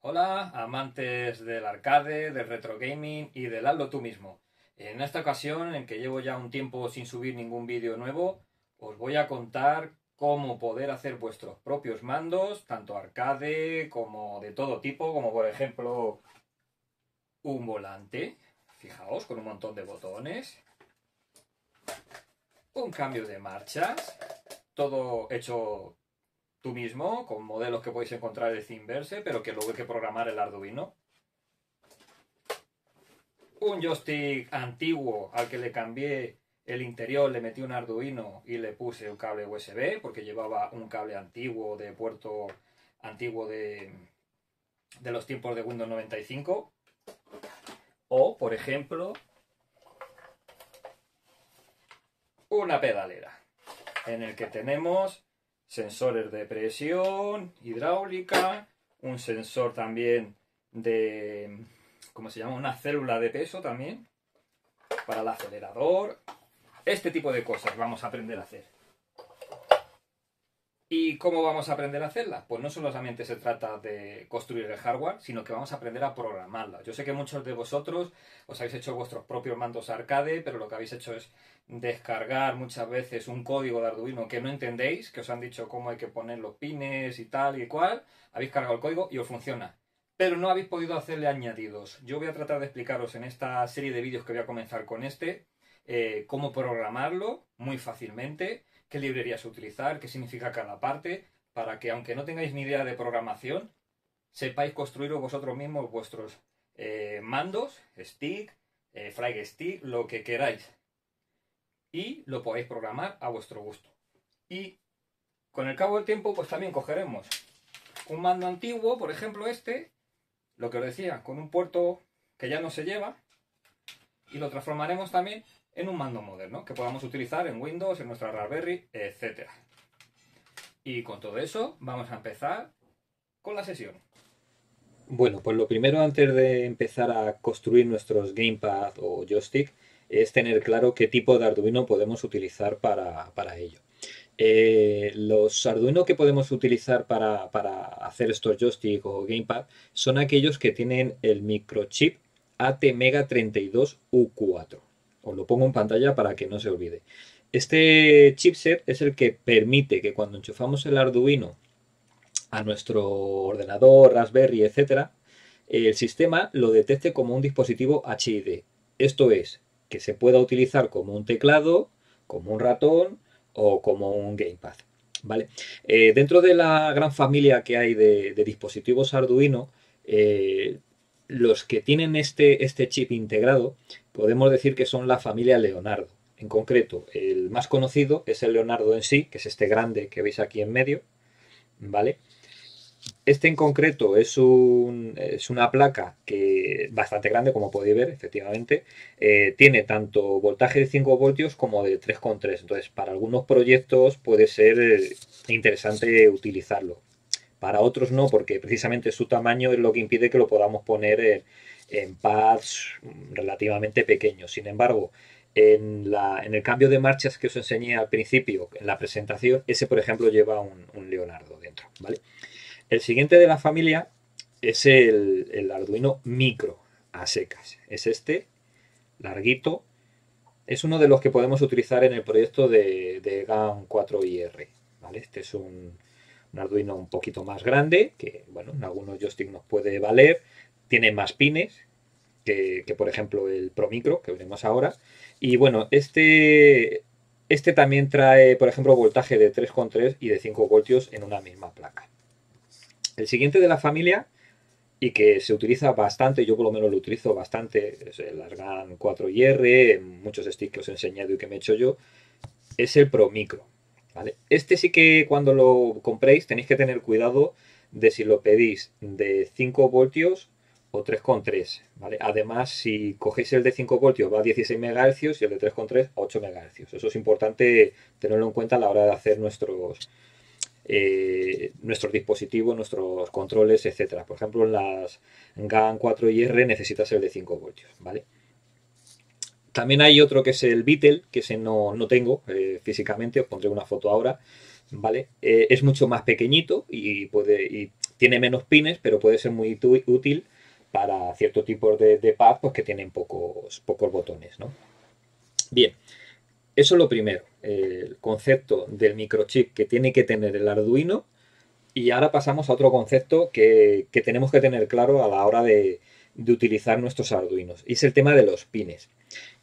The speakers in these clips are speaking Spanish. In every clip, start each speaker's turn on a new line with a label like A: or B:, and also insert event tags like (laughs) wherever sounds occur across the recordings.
A: Hola, amantes del arcade, del retro gaming y del hazlo tú mismo. En esta ocasión, en que llevo ya un tiempo sin subir ningún vídeo nuevo, os voy a contar cómo poder hacer vuestros propios mandos, tanto arcade como de todo tipo, como por ejemplo un volante, fijaos, con un montón de botones, un cambio de marchas, todo hecho tú mismo, con modelos que podéis encontrar de Inverse, pero que luego hay que programar el Arduino. Un joystick antiguo al que le cambié el interior, le metí un Arduino y le puse un cable USB, porque llevaba un cable antiguo de puerto antiguo de, de los tiempos de Windows 95. O, por ejemplo, una pedalera, en el que tenemos sensores de presión, hidráulica, un sensor también de, ¿cómo se llama? Una célula de peso también, para el acelerador, este tipo de cosas vamos a aprender a hacer. ¿Y cómo vamos a aprender a hacerla? Pues no solamente se trata de construir el hardware, sino que vamos a aprender a programarla. Yo sé que muchos de vosotros os habéis hecho vuestros propios mandos arcade, pero lo que habéis hecho es descargar muchas veces un código de Arduino que no entendéis, que os han dicho cómo hay que poner los pines y tal y cual. Habéis cargado el código y os funciona. Pero no habéis podido hacerle añadidos. Yo voy a tratar de explicaros en esta serie de vídeos que voy a comenzar con este, eh, cómo programarlo muy fácilmente qué librerías utilizar, qué significa cada parte, para que aunque no tengáis ni idea de programación, sepáis construir vosotros mismos vuestros eh, mandos, stick, eh, stick, lo que queráis. Y lo podéis programar a vuestro gusto. Y con el cabo del tiempo, pues también cogeremos un mando antiguo, por ejemplo este, lo que os decía, con un puerto que ya no se lleva, y lo transformaremos también en un mando moderno que podamos utilizar en Windows, en nuestra Raspberry, etc. Y con todo eso vamos a empezar con la sesión. Bueno, pues lo primero antes de empezar a construir nuestros gamepad o joystick es tener claro qué tipo de Arduino podemos utilizar para, ello. Eh, los Arduino que podemos utilizar para, para hacer estos joystick o gamepad son aquellos que tienen el microchip ATmega32U4. Os lo pongo en pantalla para que no se olvide. Este chipset es el que permite que cuando enchufamos el Arduino a nuestro ordenador, Raspberry, etc., el sistema lo detecte como un dispositivo HID. Esto es, que se pueda utilizar como un teclado, como un ratón o como un gamepad. ¿Vale? Eh, dentro de la gran familia que hay de, dispositivos Arduino, eh, los que tienen este, este chip integrado podemos decir que son la familia Leonardo. En concreto, el más conocido es el Leonardo en sí, que es este grande que veis aquí en medio, ¿vale? Este en concreto es, una placa que bastante grande, como podéis ver, efectivamente. Eh, tiene tanto voltaje de 5 voltios como de 3,3. Entonces, para algunos proyectos puede ser eh, interesante utilizarlo. Para otros no, porque precisamente su tamaño es lo que impide que lo podamos poner en pads relativamente pequeños. Sin embargo, en, la, en, el cambio de marchas que os enseñé al principio, en la presentación, ese, por ejemplo, lleva un, Leonardo dentro, ¿vale? El siguiente de la familia es el, Arduino micro a secas. Es este, larguito. Es uno de los que podemos utilizar en el proyecto de, de GAN 4IR. ¿vale? Este es un, Arduino un poquito más grande, que bueno, en algunos joystick nos puede valer, tiene más pines que, por ejemplo, el Pro Micro, que veremos ahora. Y bueno, este, este también trae, por ejemplo, voltaje de 3,3 y de 5 voltios en una misma placa. El siguiente de la familia, y que se utiliza bastante, yo por lo menos lo utilizo bastante, es el Argan 4IR, muchos sticks que os he enseñado y que me he hecho yo, es el Pro Micro. Este sí que cuando lo compréis tenéis que tener cuidado de si lo pedís de 5 voltios tres 3,3. ¿vale? Además, si cogéis el de 5 voltios va a 16 MHz y el de 3,3 a 8 MHz. Eso es importante tenerlo en cuenta a la hora de hacer nuestros, eh, nuestros dispositivos, nuestros controles, etcétera. Por ejemplo, en las GAN 4 y R necesitas el de 5 voltios, ¿vale? También hay otro que es el Beetle, que ese no, tengo eh, físicamente, os pondré una foto ahora, ¿vale? Eh, es mucho más pequeñito y, puede, y tiene menos pines, pero puede ser muy útil para cierto tipo de, de pad pues que tienen pocos, pocos botones. Bien, eso es lo primero, el concepto del microchip que tiene que tener el Arduino y ahora pasamos a otro concepto que, tenemos que tener claro a la hora de, utilizar nuestros Arduinos y es el tema de los pines.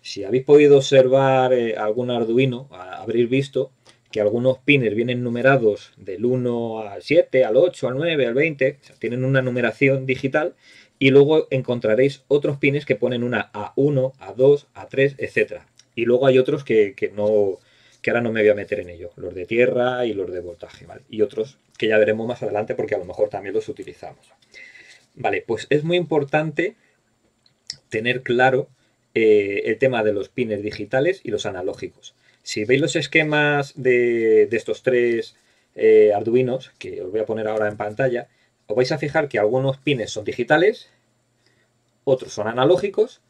A: Si habéis podido observar eh, algún Arduino, habréis visto que algunos pines vienen numerados del 1 al 7, al 8, al 9, al 20, tienen una numeración digital y luego encontraréis otros pines que ponen una A1, A2, A3, etc. Y luego hay otros que, no que ahora no me voy a meter en ello, los de tierra y los de voltaje, ¿vale? Y otros que ya veremos más adelante porque a lo mejor también los utilizamos. Vale, pues es muy importante tener claro eh, el tema de los pines digitales y los analógicos. Si veis los esquemas de, de estos tres eh, arduinos, que os voy a poner ahora en pantalla, os vais a fijar que algunos pines son digitales, otros son analógicos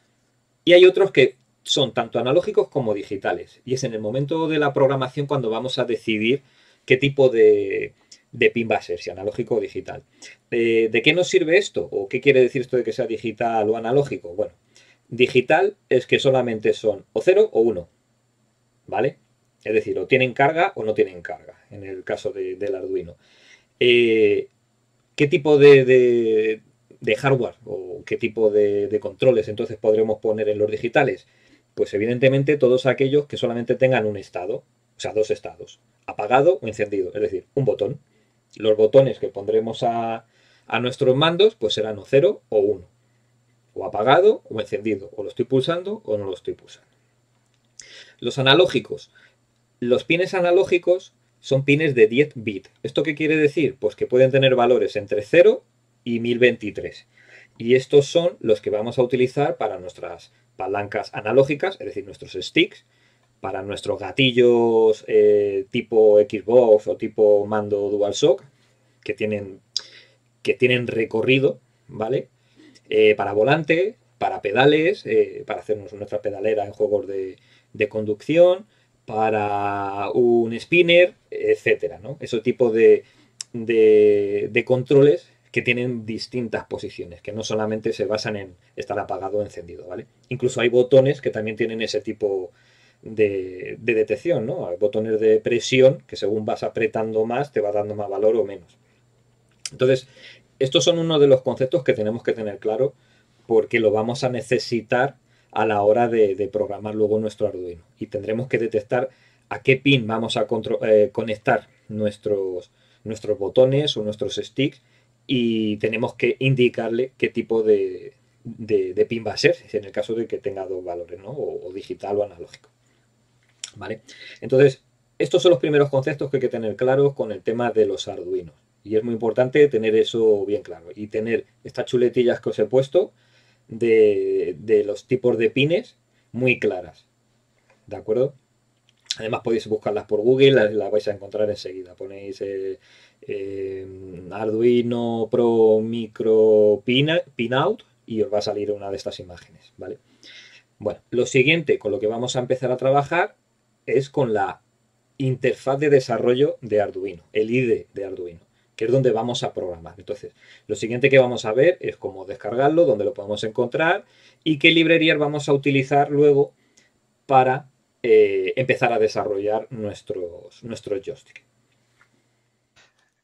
A: y hay otros que son tanto analógicos como digitales. Y es en el momento de la programación cuando vamos a decidir qué tipo de, pin va a ser, si analógico o digital. Eh, ¿De qué nos sirve esto? ¿O qué quiere decir esto de que sea digital o analógico? Bueno, digital es que solamente son o 0 o 1, ¿vale? Es decir, o tienen carga o no tienen carga, en el caso del Arduino. Eh, ¿Qué tipo de, hardware o qué tipo de, controles entonces podremos poner en los digitales? Pues evidentemente todos aquellos que solamente tengan un estado, o sea, dos estados, apagado o encendido, es decir, un botón. Los botones que pondremos a, a nuestros mandos pues serán o 0 o 1, o apagado o encendido, o lo estoy pulsando o no lo estoy pulsando. Los analógicos. Los pines analógicos son pines de 10 bits. ¿Esto qué quiere decir? Pues que pueden tener valores entre 0 y 1023. Y estos son los que vamos a utilizar para nuestras palancas analógicas, es decir, nuestros sticks, para nuestros gatillos eh, tipo Xbox o tipo mando DualShock, que tienen, que tienen recorrido, ¿vale? Eh, para volante, para pedales, eh, para hacernos nuestra pedalera en juegos de conducción, para un spinner, etcétera, ¿no? Ese tipo de, de, controles que tienen distintas posiciones, que no solamente se basan en estar apagado o encendido, ¿vale? Incluso hay botones que también tienen ese tipo de, de detección, ¿no? Hay botones de presión que según vas apretando más te va dando más valor o menos. Entonces, estos son uno de los conceptos que tenemos que tener claro porque lo vamos a necesitar a la hora de, programar luego nuestro Arduino. Y tendremos que detectar a qué pin vamos a eh, conectar nuestros, nuestros botones o nuestros sticks y tenemos que indicarle qué tipo de, pin va a ser, en el caso de que tenga dos valores, O, digital o analógico. ¿Vale? Entonces, estos son los primeros conceptos que hay que tener claros con el tema de los Arduinos. Y es muy importante tener eso bien claro y tener estas chuletillas que os he puesto de, los tipos de pines muy claras. ¿De acuerdo? Además podéis buscarlas por Google, las, vais a encontrar enseguida. Ponéis eh, eh, Arduino Pro Micro Pinout y os va a salir una de estas imágenes, ¿vale? Bueno, lo siguiente con lo que vamos a empezar a trabajar es con la interfaz de desarrollo de Arduino, el IDE de Arduino que es donde vamos a programar. Entonces, lo siguiente que vamos a ver es cómo descargarlo, dónde lo podemos encontrar y qué librerías vamos a utilizar luego para eh, empezar a desarrollar nuestros, nuestros joystick.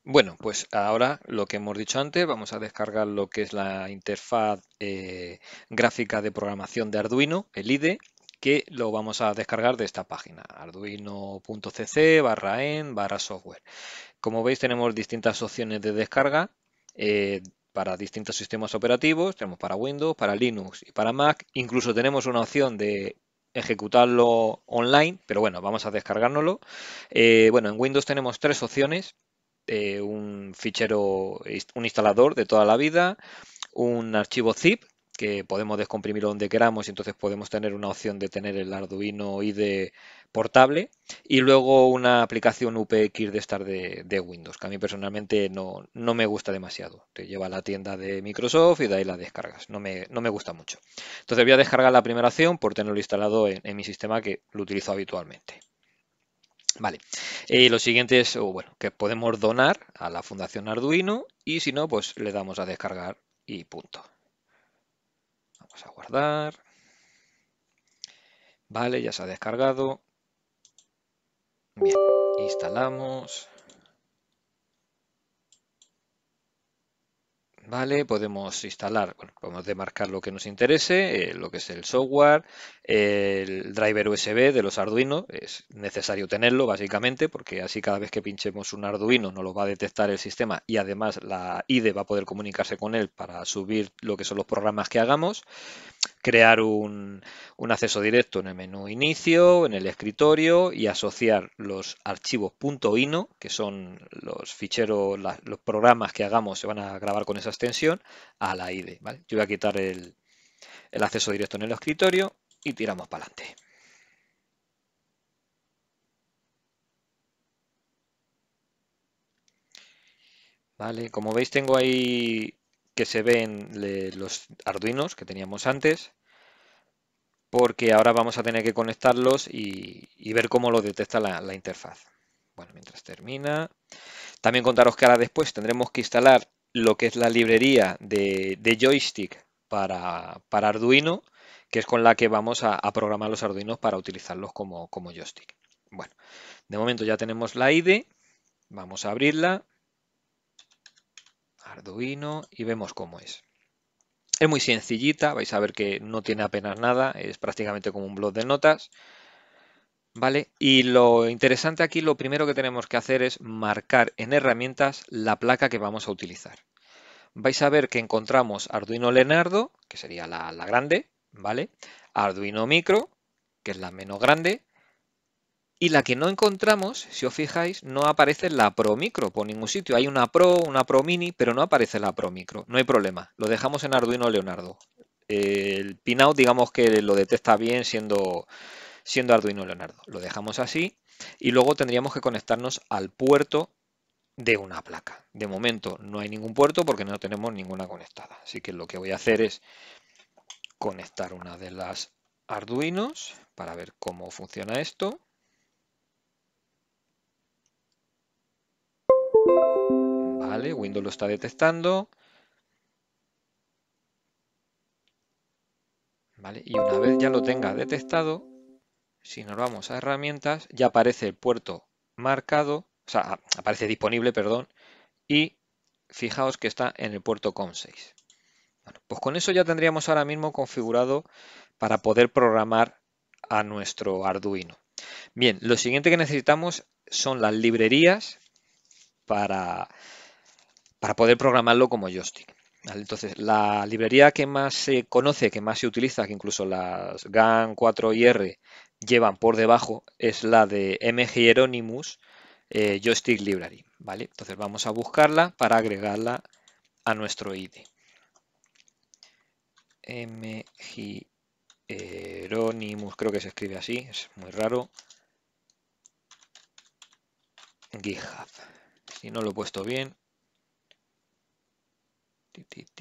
A: Bueno, pues ahora lo que hemos dicho antes, vamos a descargar lo que es la interfaz eh, gráfica de programación de Arduino, el IDE, que lo vamos a descargar de esta página, arduino.cc barra en barra software. Como veis tenemos distintas opciones de descarga eh, para distintos sistemas operativos, tenemos para Windows, para Linux y para Mac. Incluso tenemos una opción de ejecutarlo online, pero bueno, vamos a descargárnoslo. Eh, bueno, en Windows tenemos tres opciones. Eh, un fichero, un instalador de toda la vida, un archivo zip que podemos descomprimir donde queramos y entonces podemos tener una opción de tener el Arduino IDE portable y luego una aplicación UPX de estar de, Windows, que a mí personalmente no, me gusta demasiado. Te lleva a la tienda de Microsoft y de ahí la descargas, no me, gusta mucho. Entonces voy a descargar la primera opción por tenerlo instalado en, mi sistema que lo utilizo habitualmente. Vale, lo siguiente es, bueno, que podemos donar a la Fundación Arduino y si no, pues le damos a descargar y punto a guardar. Vale, ya se ha descargado. Bien, instalamos. Vale, podemos instalar, podemos demarcar lo que nos interese, eh, lo que es el software, el driver USB de los Arduino. Es necesario tenerlo básicamente porque así cada vez que pinchemos un Arduino no lo va a detectar el sistema y además la IDE va a poder comunicarse con él para subir lo que son los programas que hagamos. Crear un, acceso directo en el menú inicio, en el escritorio y asociar los archivos .ino, que son los ficheros, los programas que hagamos se van a grabar con esa extensión, a la IDE. Yo voy a quitar el acceso directo en el escritorio y tiramos para adelante. Vale, como veis tengo ahí que se ven los arduinos que teníamos antes, porque ahora vamos a tener que conectarlos y, ver cómo lo detecta la, interfaz. Bueno, mientras termina. También contaros que ahora después tendremos que instalar lo que es la librería de, de joystick para, para Arduino que es con la que vamos a, programar los Arduinos para utilizarlos como, como joystick. Bueno, de momento ya tenemos la IDE, vamos a abrirla, Arduino y vemos cómo es. Es muy sencillita, vais a ver que no tiene apenas nada, es prácticamente como un blog de notas. ¿Vale? Y lo interesante aquí, lo primero que tenemos que hacer es marcar en herramientas la placa que vamos a utilizar. Vais a ver que encontramos Arduino Leonardo, que sería la, la grande, ¿vale? Arduino Micro, que es la menos grande, y la que no encontramos, si os fijáis, no aparece la Pro Micro por ningún sitio. Hay una Pro, una Pro Mini, pero no aparece la Pro Micro. No hay problema, lo dejamos en Arduino Leonardo. El pinout, digamos que lo detecta bien siendo, siendo Arduino Leonardo. Lo dejamos así y luego tendríamos que conectarnos al puerto de una placa. De momento no hay ningún puerto porque no tenemos ninguna conectada. Así que lo que voy a hacer es conectar una de las Arduinos para ver cómo funciona esto. Vale, Windows lo está detectando. y una vez ya lo tenga detectado, si nos vamos a herramientas, ya aparece el puerto marcado, o sea, aparece disponible, perdón, y fijaos que está en el puerto con 6 pues con eso ya tendríamos ahora mismo configurado para poder programar a nuestro Arduino. Bien, lo siguiente que necesitamos son las librerías para, para poder programarlo como joystick. Entonces, la librería que más se conoce, que más se utiliza, que incluso las GAN 4 ir llevan por debajo, es la de M. Hieronymus eh, Joystick Library. ¿vale? Entonces vamos a buscarla para agregarla a nuestro ID. M. Hieronymus, creo que se escribe así, es muy raro. GitHub. Si no lo he puesto bien. Espera,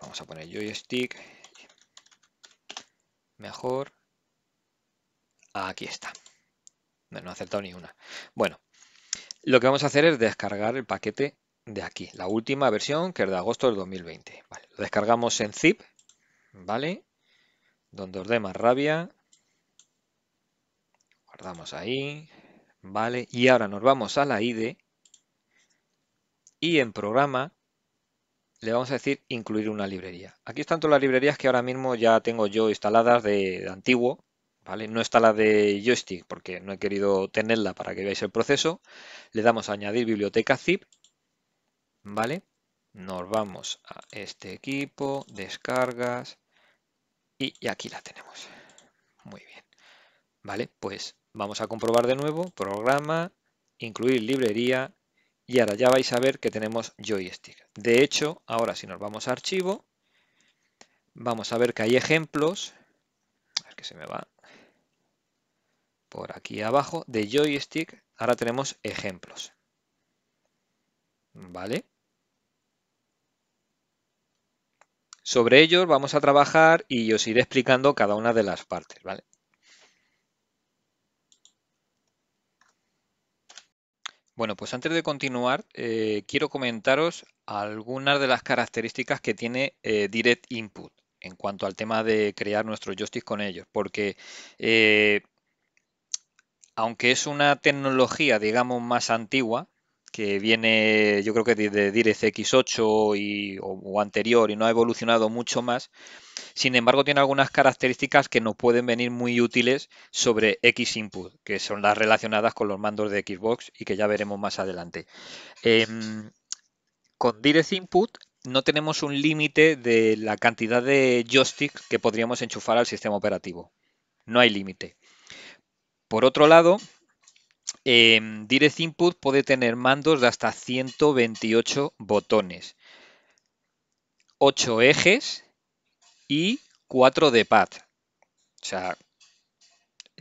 A: vamos a poner joystick. Mejor. Aquí está. No, no he acertado ni Bueno, lo que vamos a hacer es descargar el paquete de aquí, la última versión que es de agosto del 2020. Vale, lo descargamos en zip, ¿vale? Donde os dé más rabia. Guardamos ahí, ¿vale? Y ahora nos vamos a la IDE y en programa le vamos a decir incluir una librería. Aquí están todas las librerías que ahora mismo ya tengo yo instaladas de, de antiguo, ¿Vale? No está la de joystick porque no he querido tenerla para que veáis el proceso. Le damos a añadir biblioteca zip ¿vale? Nos vamos a este equipo, descargas y aquí la tenemos. Muy bien. Vale, pues vamos a comprobar de nuevo, programa, incluir librería y ahora ya vais a ver que tenemos joystick. De hecho, ahora si nos vamos a archivo, vamos a ver que hay ejemplos, ver que se me va por aquí abajo, de joystick, ahora tenemos ejemplos. ¿Vale? Sobre ellos vamos a trabajar y os iré explicando cada una de las partes, ¿vale? Bueno, pues antes de continuar, eh, quiero comentaros algunas de las características que tiene eh, Direct Input en cuanto al tema de crear nuestro Justice con ellos, porque eh, aunque es una tecnología, digamos, más antigua, que viene yo creo que desde DirectX 8 y, o, anterior y no ha evolucionado mucho más. Sin embargo, tiene algunas características que nos pueden venir muy útiles sobre X Input, que son las relacionadas con los mandos de Xbox y que ya veremos más adelante. Em, con Direct Input no tenemos un límite de la cantidad de joysticks que podríamos enchufar al sistema operativo. No hay límite. Por otro lado, Direct Input puede tener mandos de hasta 128 botones, 8 ejes y 4 de pad. O sea,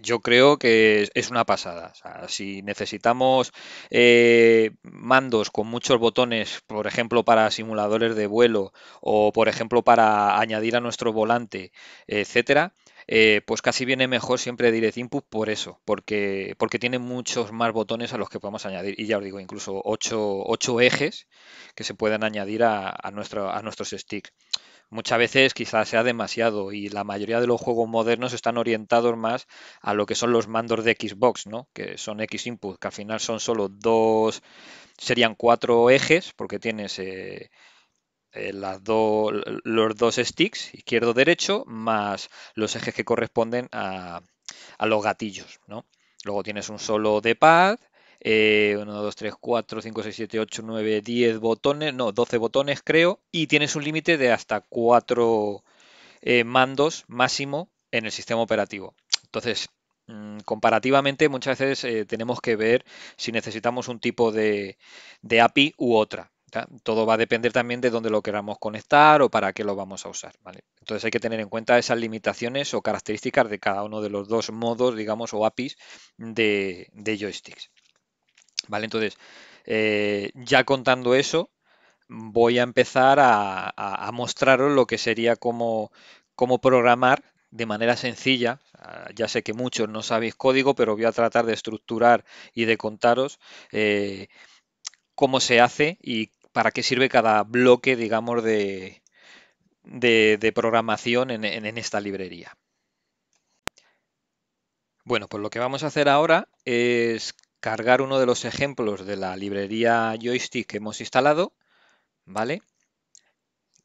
A: yo creo que es una pasada. si necesitamos eh, mandos con muchos botones, por ejemplo, para simuladores de vuelo o, por ejemplo, para añadir a nuestro volante, etcétera, eh, pues casi viene mejor siempre Direct Input por eso, porque, porque tiene muchos más botones a los que podemos añadir. Y ya os digo, incluso 8, ejes que se pueden añadir a, nuestro, a nuestros sticks. Muchas veces quizás sea demasiado y la mayoría de los juegos modernos están orientados más a lo que son los mandos de Xbox, ¿no? que son X input, que al final son solo dos, serían cuatro ejes, porque tienes eh, eh, las los dos sticks, izquierdo-derecho, más los ejes que corresponden a, a los gatillos. ¿no? Luego tienes un solo de pad. 1, 2, 3, 4, 5, 6, 7, 8, 9, 10 botones, no, 12 botones creo, y tienes un límite de hasta 4 eh, mandos máximo en el sistema operativo. Entonces, mm, comparativamente muchas veces eh, tenemos que ver si necesitamos un tipo de, de, API u otra. Todo va a depender también de dónde lo queramos conectar o para qué lo vamos a usar. Entonces hay que tener en cuenta esas limitaciones o características de cada uno de los dos modos, digamos, o APIs de, joysticks. ¿Vale? Entonces, eh, ya contando eso, voy a empezar a, mostraros lo que sería cómo, programar de manera sencilla. Ah, ya sé que muchos no sabéis código, pero voy a tratar de estructurar y de contaros eh, cómo se hace y para qué sirve cada bloque, digamos, de, programación en, esta librería. Bueno, pues lo que vamos a hacer ahora es cargar uno de los ejemplos de la librería joystick que hemos instalado, ¿vale?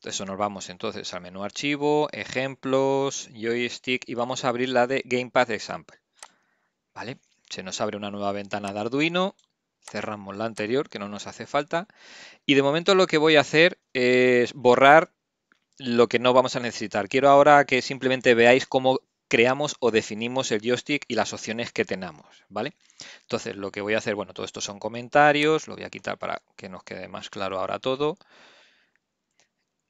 A: Eso nos vamos entonces al menú archivo, ejemplos, joystick y vamos a abrir la de Gamepad Example, ¿vale? Se nos abre una nueva ventana de Arduino cerramos la anterior, que no nos hace falta. Y de momento lo que voy a hacer es borrar lo que no vamos a necesitar. Quiero ahora que simplemente veáis cómo creamos o definimos el joystick y las opciones que tenemos, ¿vale? Entonces lo que voy a hacer, bueno, todo esto son comentarios, lo voy a quitar para que nos quede más claro ahora todo.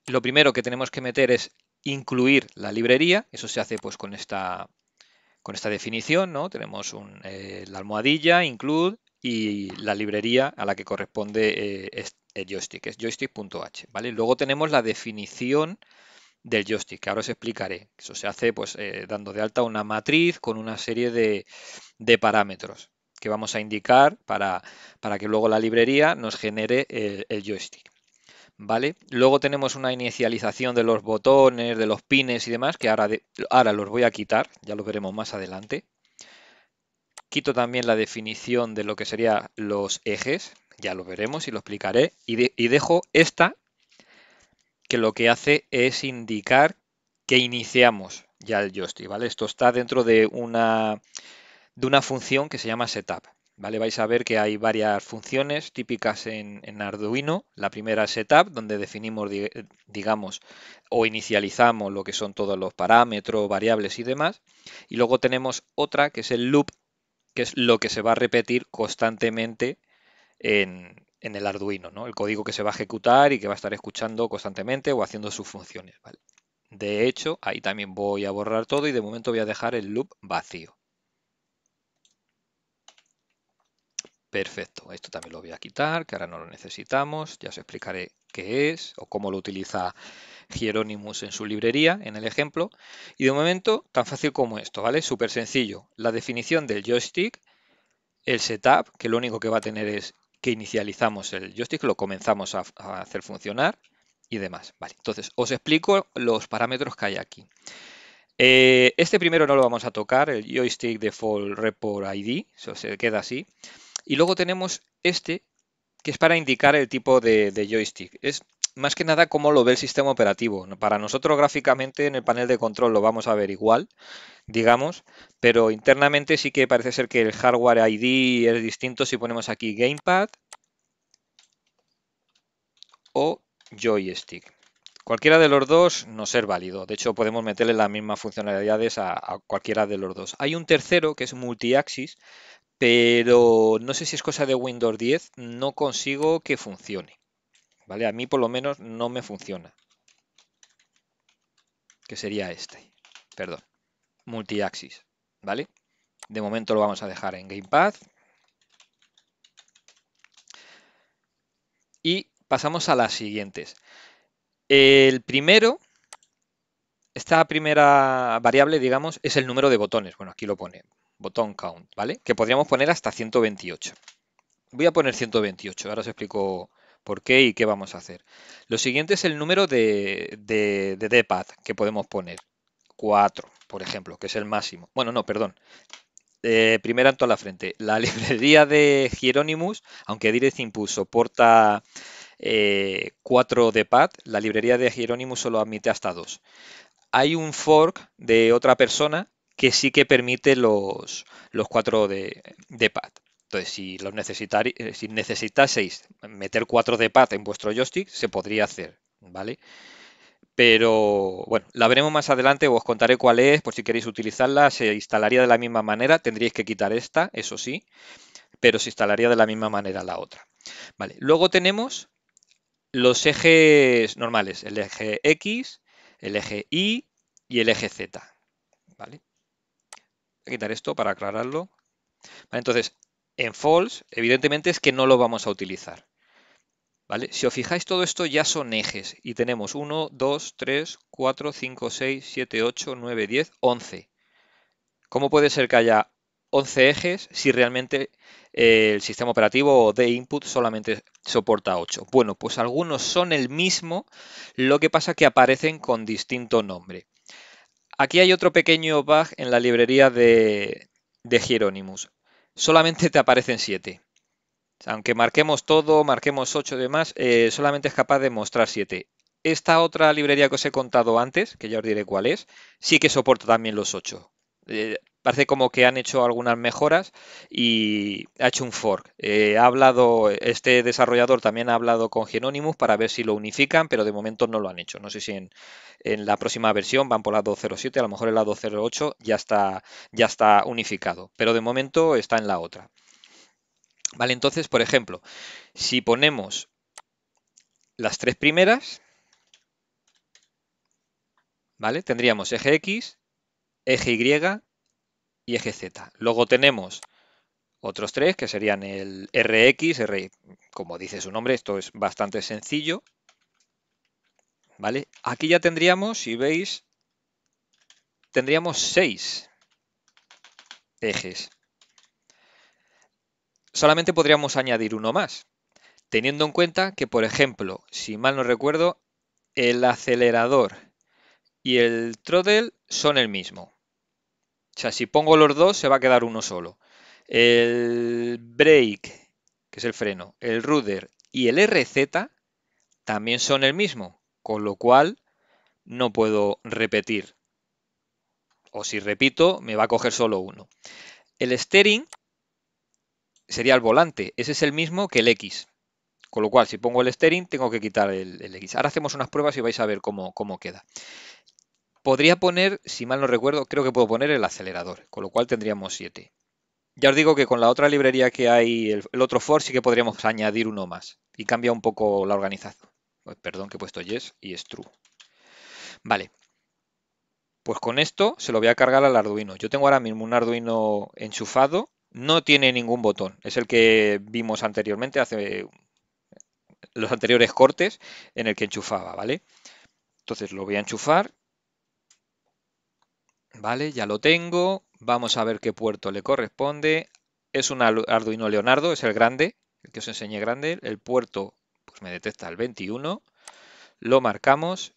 A: Lo primero que tenemos que meter es incluir la librería, eso se hace pues con esta, con esta definición, ¿no? Tenemos un, eh, la almohadilla, include, y la librería a la que corresponde el eh, eh, joystick, es joystick.h. ¿vale? Luego tenemos la definición del joystick, que ahora os explicaré. Eso se hace pues, eh, dando de alta una matriz con una serie de, parámetros que vamos a indicar para, que luego la librería nos genere el, joystick. ¿Vale? Luego tenemos una inicialización de los botones, de los pines y demás, que ahora, ahora los voy a quitar, ya los veremos más adelante, Quito también la definición de lo que serían los ejes, ya lo veremos y lo explicaré, y, dejo esta que lo que hace es indicar que iniciamos ya el joystick, ¿vale? Esto está dentro de una, de una función que se llama setup, ¿vale? Vais a ver que hay varias funciones típicas en, Arduino. La primera es setup, donde definimos, digamos, o inicializamos lo que son todos los parámetros, variables y demás. Y luego tenemos otra que es el loop, es lo que se va a repetir constantemente en, el Arduino, ¿no? El código que se va a ejecutar y que va a estar escuchando constantemente o haciendo sus funciones, De hecho, ahí también voy a borrar todo y de momento voy a dejar el loop vacío. Perfecto, esto también lo voy a quitar, que ahora no lo necesitamos, ya os explicaré qué es o cómo lo utiliza Hieronymus en su librería, en el ejemplo. Y de momento, tan fácil como esto, ¿vale? Súper sencillo. La definición del joystick, el setup, que lo único que va a tener es que inicializamos el joystick, lo comenzamos a, hacer funcionar y demás. Vale, entonces os explico los parámetros que hay aquí. Eh, este primero no lo vamos a tocar, el joystick default report ID, se queda así. Y luego tenemos este que es para indicar el tipo de, joystick. Es más que nada cómo lo ve el sistema operativo. Para nosotros gráficamente en el panel de control lo vamos a ver igual, digamos, pero internamente sí que parece ser que el hardware ID es distinto si ponemos aquí gamepad o joystick. Cualquiera de los dos no ser válido. De hecho, podemos meterle las mismas funcionalidades a, a cualquiera de los dos. Hay un tercero que es multiaxis, pero no sé si es cosa de Windows 10, no consigo que funcione. ¿Vale? A mí por lo menos no me funciona. Que sería este. Perdón. Multiaxis. ¿Vale? De momento lo vamos a dejar en Gamepad. Y pasamos a las siguientes. El primero, esta primera variable, digamos, es el número de botones. Bueno, aquí lo pone botón count, ¿vale? Que podríamos poner hasta 128. Voy a poner 128, ahora os explico por qué y qué vamos a hacer. Lo siguiente es el número de, de, de que podemos poner. 4, por ejemplo, que es el máximo. Bueno, no, perdón. Eh, primera en toda la frente. La (laughs) librería de Hieronymus, aunque DirectInput soporta eh, 4 pad, la librería de Hieronymus solo admite hasta 2. Hay un fork de otra persona que sí que permite los, los cuatro de, de pad. Entonces, si, los eh, necesitaseis meter cuatro de pad en vuestro joystick, se podría hacer, ¿vale? Pero bueno, la veremos más adelante, os contaré cuál es, por si queréis utilizarla, se instalaría de la misma manera, tendríais que quitar esta, eso sí, pero se instalaría de la misma manera la otra. Vale, luego tenemos los ejes normales, el eje X, el eje Y y el eje Z. ¿Vale? quitar esto para aclararlo. entonces, en false, evidentemente es que no lo vamos a utilizar. ¿Vale? Si os fijáis, todo esto ya son ejes y tenemos 1, 2, 3, 4, 5, 6, 7, 8, 9, 10, 11. ¿Cómo puede ser que haya 11 ejes si realmente eh, el sistema operativo de input solamente soporta 8? Bueno, pues algunos son el mismo, lo que pasa que aparecen con distinto nombre. Aquí hay otro pequeño bug en la librería de, de Hieronymus. Solamente te aparecen 7. Aunque marquemos todo, marquemos 8 y demás, eh, solamente es capaz de mostrar 7. Esta otra librería que os he contado antes, que ya os diré cuál es, sí que soporta también los 8 parece como que han hecho algunas mejoras y ha hecho un fork. Eh, ha hablado, este desarrollador también ha hablado con Genonymous para ver si lo unifican, pero de momento no lo han hecho. No sé si en, la próxima versión van por la 2.07, a lo mejor en la 2.08 ya está, ya está unificado, pero de momento está en la otra. Vale, entonces, por ejemplo, si ponemos las tres primeras, ¿vale? Tendríamos eje X, eje Y y eje Z. Luego tenemos otros tres que serían el RX, R, como dice su nombre, esto es bastante sencillo. ¿Vale? Aquí ya tendríamos, si veis, tendríamos seis ejes. Solamente podríamos añadir uno más, teniendo en cuenta que, por ejemplo, si mal no recuerdo, el acelerador y el trodel son el mismo. O sea, si pongo los dos, se va a quedar uno solo. El brake, que es el freno, el rudder y el RZ también son el mismo, con lo cual no puedo repetir. O si repito, me va a coger solo uno. El steering sería el volante, ese es el mismo que el X. Con lo cual, si pongo el steering, tengo que quitar el, X. Ahora hacemos unas pruebas y vais a ver cómo, cómo queda. Podría poner, si mal no recuerdo, creo que puedo poner el acelerador, con lo cual tendríamos 7. Ya os digo que con la otra librería que hay, el, otro for, sí que podríamos añadir uno más. Y cambia un poco la organización. Perdón que he puesto yes y es true. Vale. Pues con esto se lo voy a cargar al Arduino. Yo tengo ahora mismo un Arduino enchufado. No tiene ningún botón. Es el que vimos anteriormente, hace los anteriores cortes, en el que enchufaba, ¿vale? Entonces lo voy a enchufar Vale, ya lo tengo. Vamos a ver qué puerto le corresponde. Es un Arduino Leonardo, es el grande, el que os enseñé grande. El puerto pues me detecta el 21. Lo marcamos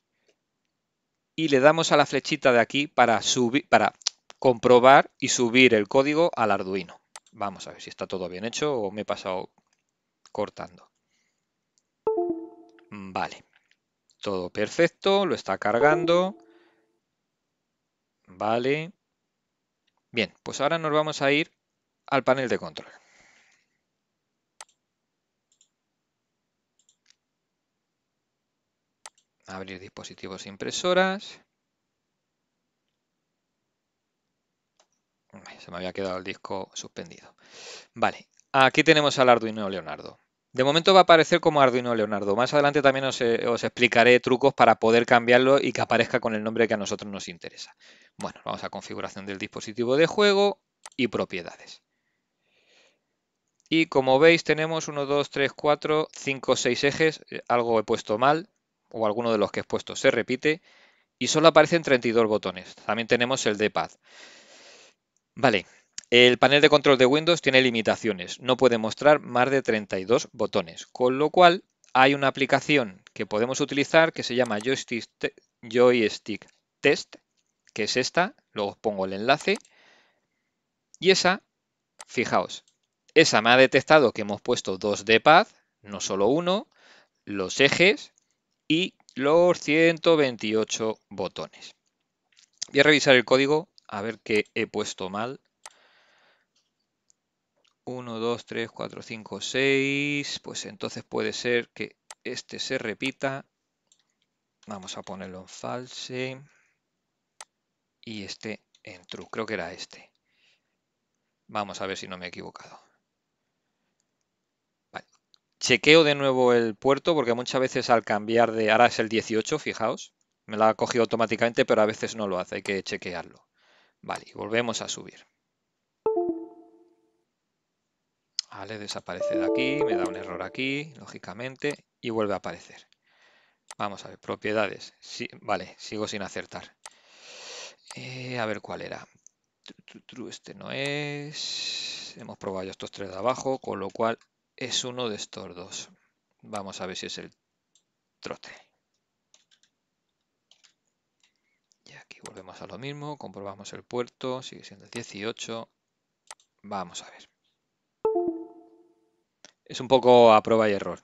A: y le damos a la flechita de aquí para, subir, para comprobar y subir el código al Arduino. Vamos a ver si está todo bien hecho o me he pasado cortando. Vale, todo perfecto, lo está cargando. Vale. Bien, pues ahora nos vamos a ir al panel de control. Abrir dispositivos e impresoras. Se me había quedado el disco suspendido. Vale, aquí tenemos al Arduino Leonardo. De momento va a aparecer como Arduino Leonardo. Más adelante también eh, os, explicaré trucos para poder cambiarlo y que aparezca con el nombre que a nosotros nos interesa. Bueno, vamos a configuración del dispositivo de juego y propiedades. Y como veis tenemos 1, 2, 3, 4, 5, 6 ejes. Eh, algo he puesto mal o alguno de los que he puesto se repite. Y solo aparecen 32 botones. También tenemos el D-Pad. Vale, el panel de control de Windows tiene limitaciones, no puede mostrar más de 32 botones, con lo cual hay una aplicación que podemos utilizar que se llama Joystick, Test, que es esta, luego os pongo el enlace, y esa, fijaos, esa me ha detectado que hemos puesto dos de paz, no solo uno, los ejes y los 128 botones. Voy a revisar el código a ver qué he puesto mal. 1, 2, 3, 4, 5, 6, pues entonces puede ser que este se repita. Vamos a ponerlo en false y este en true, creo que era este. Vamos a ver si no me he equivocado. Chequeo de nuevo el puerto porque muchas veces al cambiar de, ahora es el 18, fijaos, me la ha cogido automáticamente pero a veces no lo hace, hay que chequearlo. Vale, y volvemos a subir. Vale, desaparece de aquí, me da un error aquí, lógicamente, y vuelve a aparecer. Vamos a ver, propiedades. vale, sigo sin acertar. Eh, a ver cuál era. Este no es. Hemos probado estos tres de abajo, con lo cual es uno de estos dos. Vamos a ver si es el trote. Y aquí volvemos a lo mismo, comprobamos el puerto, sigue siendo el 18. Vamos a ver es un poco a prueba y error.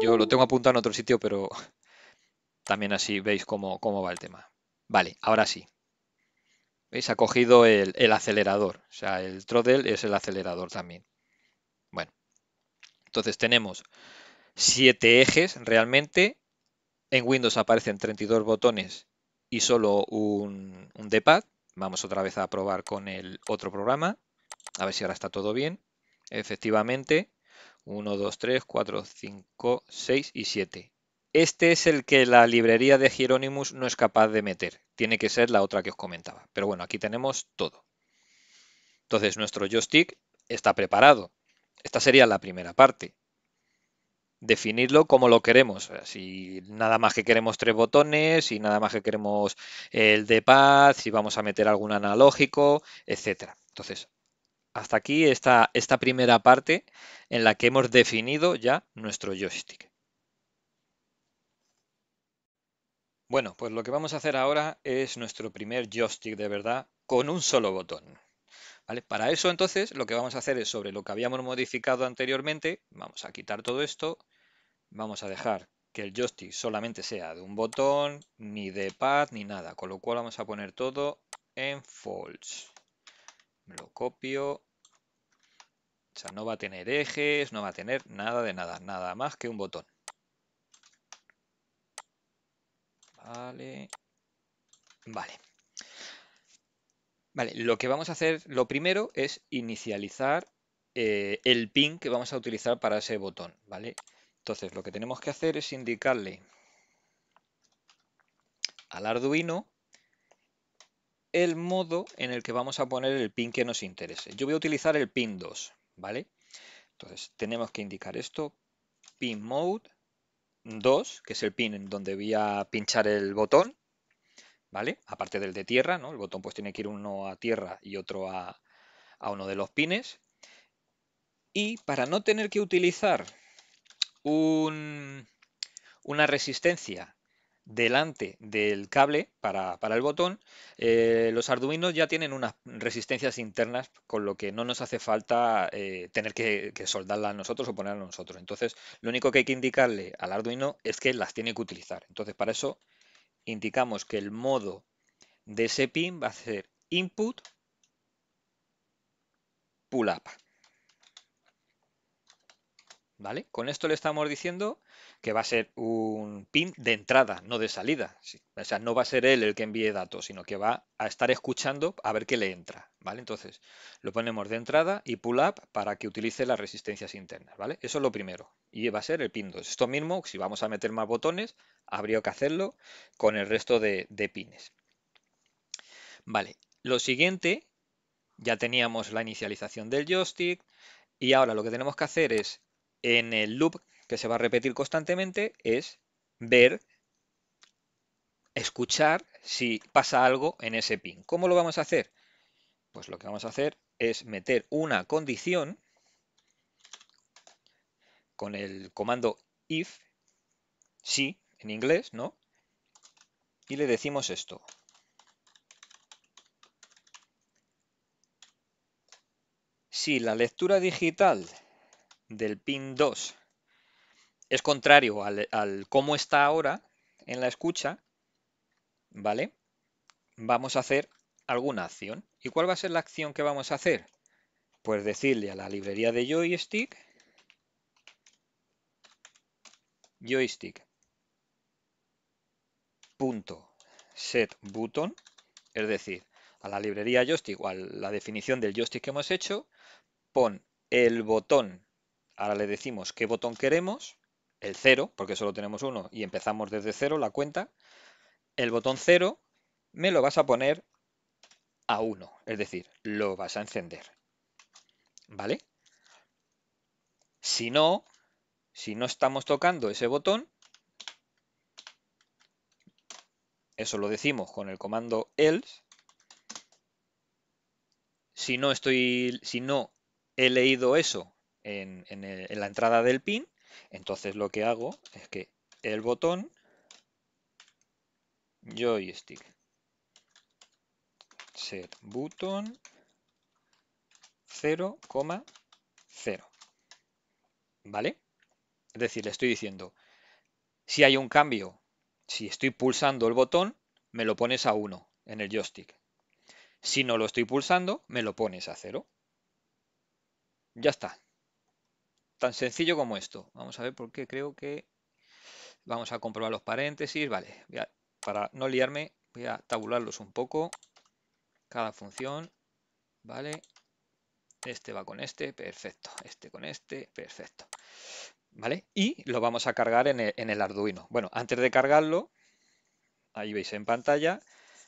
A: Yo lo tengo apuntado en otro sitio, pero (laughs) también así veis cómo, cómo va el tema. Vale, ahora sí. ¿Veis? Ha cogido el, acelerador. O sea, el throttle es el acelerador también. Bueno, entonces tenemos siete ejes realmente. En Windows aparecen 32 botones y solo un, un D-pad. Vamos otra vez a probar con el otro programa. A ver si ahora está todo bien. Efectivamente, 1, 2, 3, 4, 5, 6 y 7. Este es el que la librería de Hieronymus no es capaz de meter. Tiene que ser la otra que os comentaba. Pero bueno, aquí tenemos todo. Entonces nuestro joystick está preparado. Esta sería la primera parte. Definirlo como lo queremos. Si nada más que queremos tres botones, si nada más que queremos el de paz, si vamos a meter algún analógico, etcétera. Entonces, hasta aquí está esta primera parte en la que hemos definido ya nuestro joystick. Bueno, pues lo que vamos a hacer ahora es nuestro primer joystick de verdad con un solo botón. Para eso entonces lo que vamos a hacer es sobre lo que habíamos modificado anteriormente, vamos a quitar todo esto, vamos a dejar que el joystick solamente sea de un botón, ni de pad, ni nada, con lo cual vamos a poner todo en false lo copio. O sea, no va a tener ejes, no va a tener nada de nada, nada más que un botón. Vale. Vale. Vale, lo que vamos a hacer, lo primero es inicializar eh, el pin que vamos a utilizar para ese botón, ¿vale? Entonces, lo que tenemos que hacer es indicarle al Arduino el modo en el que vamos a poner el pin que nos interese. Yo voy a utilizar el pin 2, ¿vale? Entonces tenemos que indicar esto, pin mode 2, que es el pin en donde voy a pinchar el botón, ¿vale? Aparte del de tierra, ¿no? El botón pues tiene que ir uno a tierra y otro a, a uno de los pines. Y para no tener que utilizar un, una resistencia delante del cable para, el botón, eh, los Arduinos ya tienen unas resistencias internas, con lo que no nos hace falta eh, tener que, que soldarlas nosotros o ponerlas nosotros. Entonces, lo único que hay que indicarle al Arduino es que las tiene que utilizar. Entonces, para eso indicamos que el modo de ese pin va a ser input pull up. ¿Vale? Con esto le estamos diciendo que va a ser un pin de entrada, no de salida. O sea, no va a ser él el que envíe datos, sino que va a estar escuchando a ver qué le entra, ¿vale? Entonces, lo ponemos de entrada y pull up para que utilice las resistencias internas, ¿vale? Eso es lo primero. Y va a ser el pin 2. Esto mismo, si vamos a meter más botones, habría que hacerlo con el resto de, de pines. Vale, lo siguiente, ya teníamos la inicialización del joystick, y ahora lo que tenemos que hacer es en el loop que se va a repetir constantemente es ver, escuchar si pasa algo en ese pin. ¿Cómo lo vamos a hacer? Pues lo que vamos a hacer es meter una condición con el comando if, si, en inglés, ¿no? Y le decimos esto. Si la lectura digital del pin 2 es contrario al, cómo está ahora en la escucha, ¿vale? Vamos a hacer alguna acción. ¿Y cuál va a ser la acción que vamos a hacer? Pues decirle a la librería de joystick, joystick punto set button, es decir, a la librería joystick o a la definición del joystick que hemos hecho, pon el botón Ahora le decimos qué botón queremos, el 0, porque solo tenemos uno y empezamos desde 0 la cuenta. El botón 0 me lo vas a poner a 1, es decir, lo vas a encender. ¿Vale? Si no, si no estamos tocando ese botón, eso lo decimos con el comando else, si no estoy, si no he leído eso en, la entrada del pin, entonces lo que hago es que el botón joystick set button 0,0. ¿Vale? Es decir, le estoy diciendo, si hay un cambio, si estoy pulsando el botón, me lo pones a 1 en el joystick. Si no lo estoy pulsando, me lo pones a 0. Ya está, Tan sencillo como esto. Vamos a ver por qué creo que... Vamos a comprobar los paréntesis. Vale, para no liarme voy a tabularlos un poco. Cada función. Vale. Este va con este, perfecto. Este con este, perfecto. ¿Vale? Y lo vamos a cargar en el, en el Arduino. Bueno, antes de cargarlo, ahí veis en pantalla,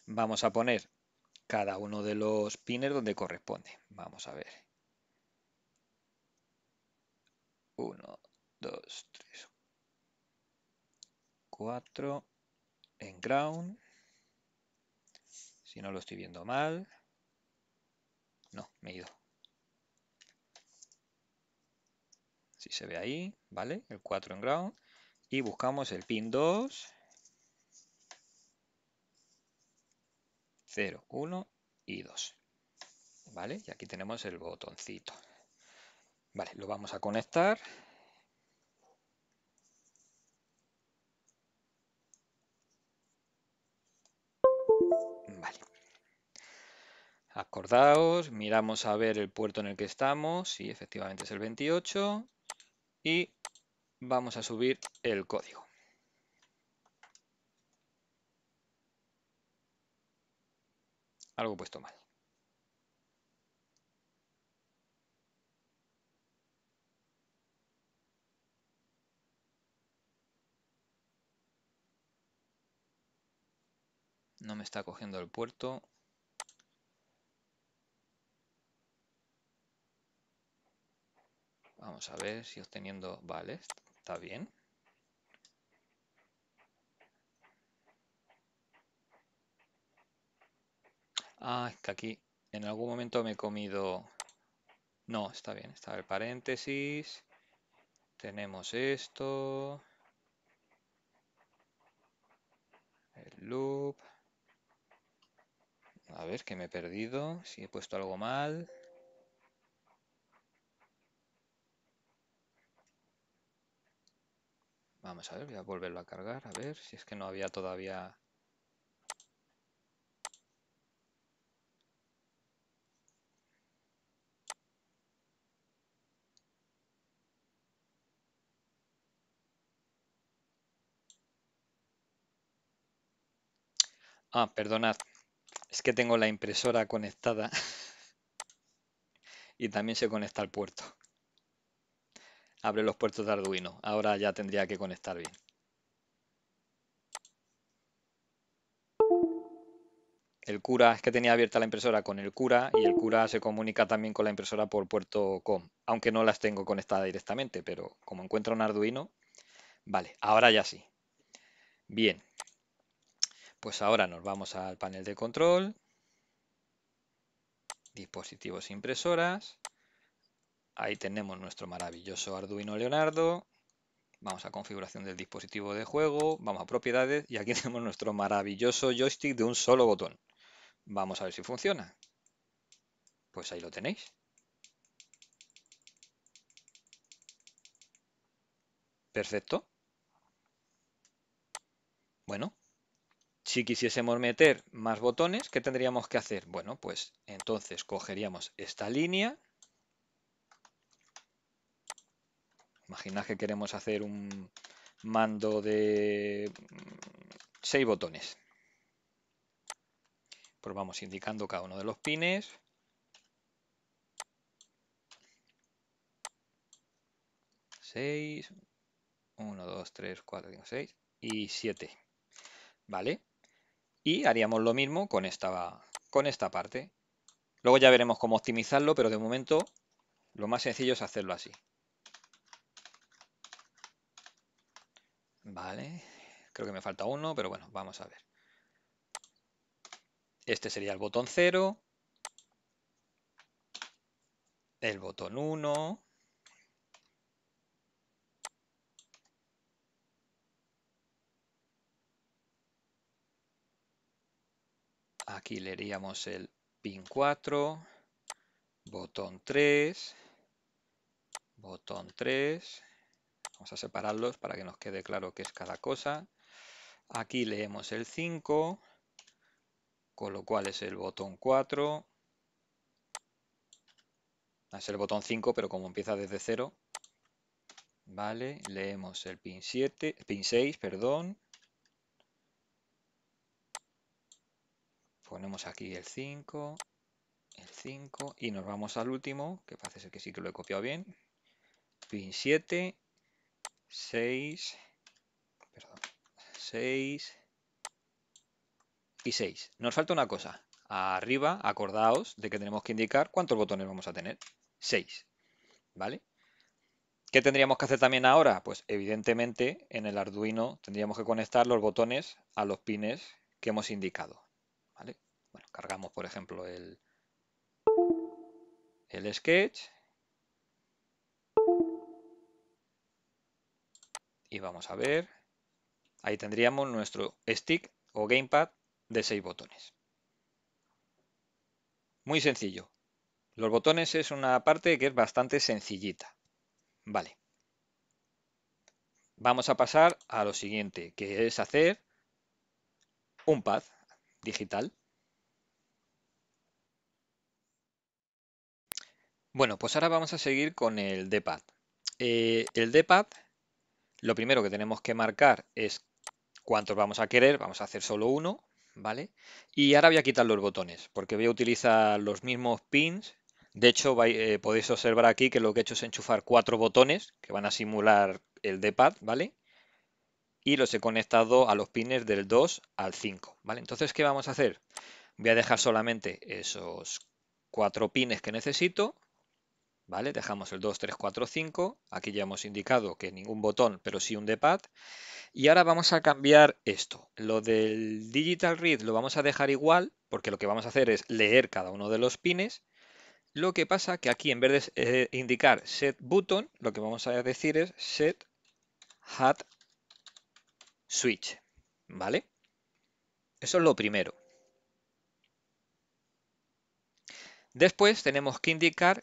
A: vamos a poner cada uno de los pines donde corresponde. Vamos a ver. 1, 2, 3, 4 en ground. Si no lo estoy viendo mal. No, me he ido. Si se ve ahí, ¿vale? El 4 en ground. Y buscamos el pin 2. 0, 1 y 2. ¿Vale? Y aquí tenemos el botoncito. Vale, lo vamos a conectar. Vale. Acordaos, miramos a ver el puerto en el que estamos, Sí, efectivamente es el 28, y vamos a subir el código. Algo puesto mal. No me está cogiendo el puerto. Vamos a ver si obteniendo... Vale, está bien. Ah, está aquí en algún momento me he comido... No, está bien, está el paréntesis. Tenemos esto. El loop. A ver, que me he perdido, si he puesto algo mal. Vamos a ver, voy a volverlo a cargar, a ver si es que no había todavía... Ah, perdonad, es que tengo la impresora conectada (laughs) y también se conecta al puerto. Abre los puertos de Arduino. Ahora ya tendría que conectar bien. El cura, es que tenía abierta la impresora con el cura y el cura se comunica también con la impresora por puerto COM, aunque no las tengo conectadas directamente, pero como encuentro un Arduino, vale, ahora ya sí. Bien, pues ahora nos vamos al panel de control, dispositivos e impresoras, ahí tenemos nuestro maravilloso Arduino Leonardo, vamos a configuración del dispositivo de juego, vamos a propiedades y aquí (laughs) tenemos nuestro maravilloso joystick de un solo botón. Vamos a ver si funciona. Pues ahí lo tenéis. Perfecto. Bueno, si quisiésemos meter más botones, ¿qué tendríamos que hacer? Bueno, pues entonces cogeríamos esta línea. Imaginad que queremos hacer un mando de 6 botones. Pues vamos indicando cada uno de los pines. 6, 1, 2, 3, 4, 5, 6 y 7. ¿Vale? Y haríamos lo mismo con esta, con esta parte. Luego ya veremos cómo optimizarlo, pero de momento lo más sencillo es hacerlo así. Vale, creo que me falta uno, pero bueno, vamos a ver. Este sería el botón 0. El botón 1. Aquí leeríamos el pin 4, botón 3, botón 3. Vamos a separarlos para que nos quede claro qué es cada cosa. Aquí leemos el 5, con lo cual es el botón 4. Es el botón 5, pero como empieza desde 0, ¿vale? Leemos el pin 7, pin 6, perdón. ponemos aquí el 5, el 5 y nos vamos al último, que parece ser que sí que lo he copiado bien, pin 7, 6, perdón, 6 y 6. Nos falta una cosa, arriba acordaos de que tenemos que indicar cuántos botones vamos a tener, 6, ¿vale? ¿Qué tendríamos que hacer también ahora? Pues evidentemente en el Arduino tendríamos que conectar los botones a los pines que hemos indicado cargamos, por ejemplo, el, el sketch y vamos a ver. Ahí tendríamos nuestro stick o gamepad de seis botones. Muy sencillo. Los botones es una parte que es bastante sencillita. Vale. Vamos a pasar a lo siguiente, que es hacer un pad digital. Bueno, pues ahora vamos a seguir con el D-pad. Eh, el D-pad, lo primero que tenemos que marcar es cuántos vamos a querer, vamos a hacer solo uno, ¿vale? Y ahora voy a quitar los botones, porque voy a utilizar los mismos pins. De hecho, eh, podéis observar aquí que lo que he hecho es enchufar cuatro botones que van a simular el D-pad, ¿vale? Y los he conectado a los pines del 2 al 5, ¿vale? Entonces, ¿qué vamos a hacer? Voy a dejar solamente esos cuatro pines que necesito ¿vale? Dejamos el 2, 3, 4, 5. Aquí ya hemos indicado que ningún botón, pero sí un pad Y ahora vamos a cambiar esto. Lo del digital read lo vamos a dejar igual, porque lo que vamos a hacer es leer cada uno de los pines. Lo que pasa que aquí en vez de eh, indicar set button, lo que vamos a decir es set hat switch, ¿vale? Eso es lo primero. Después tenemos que indicar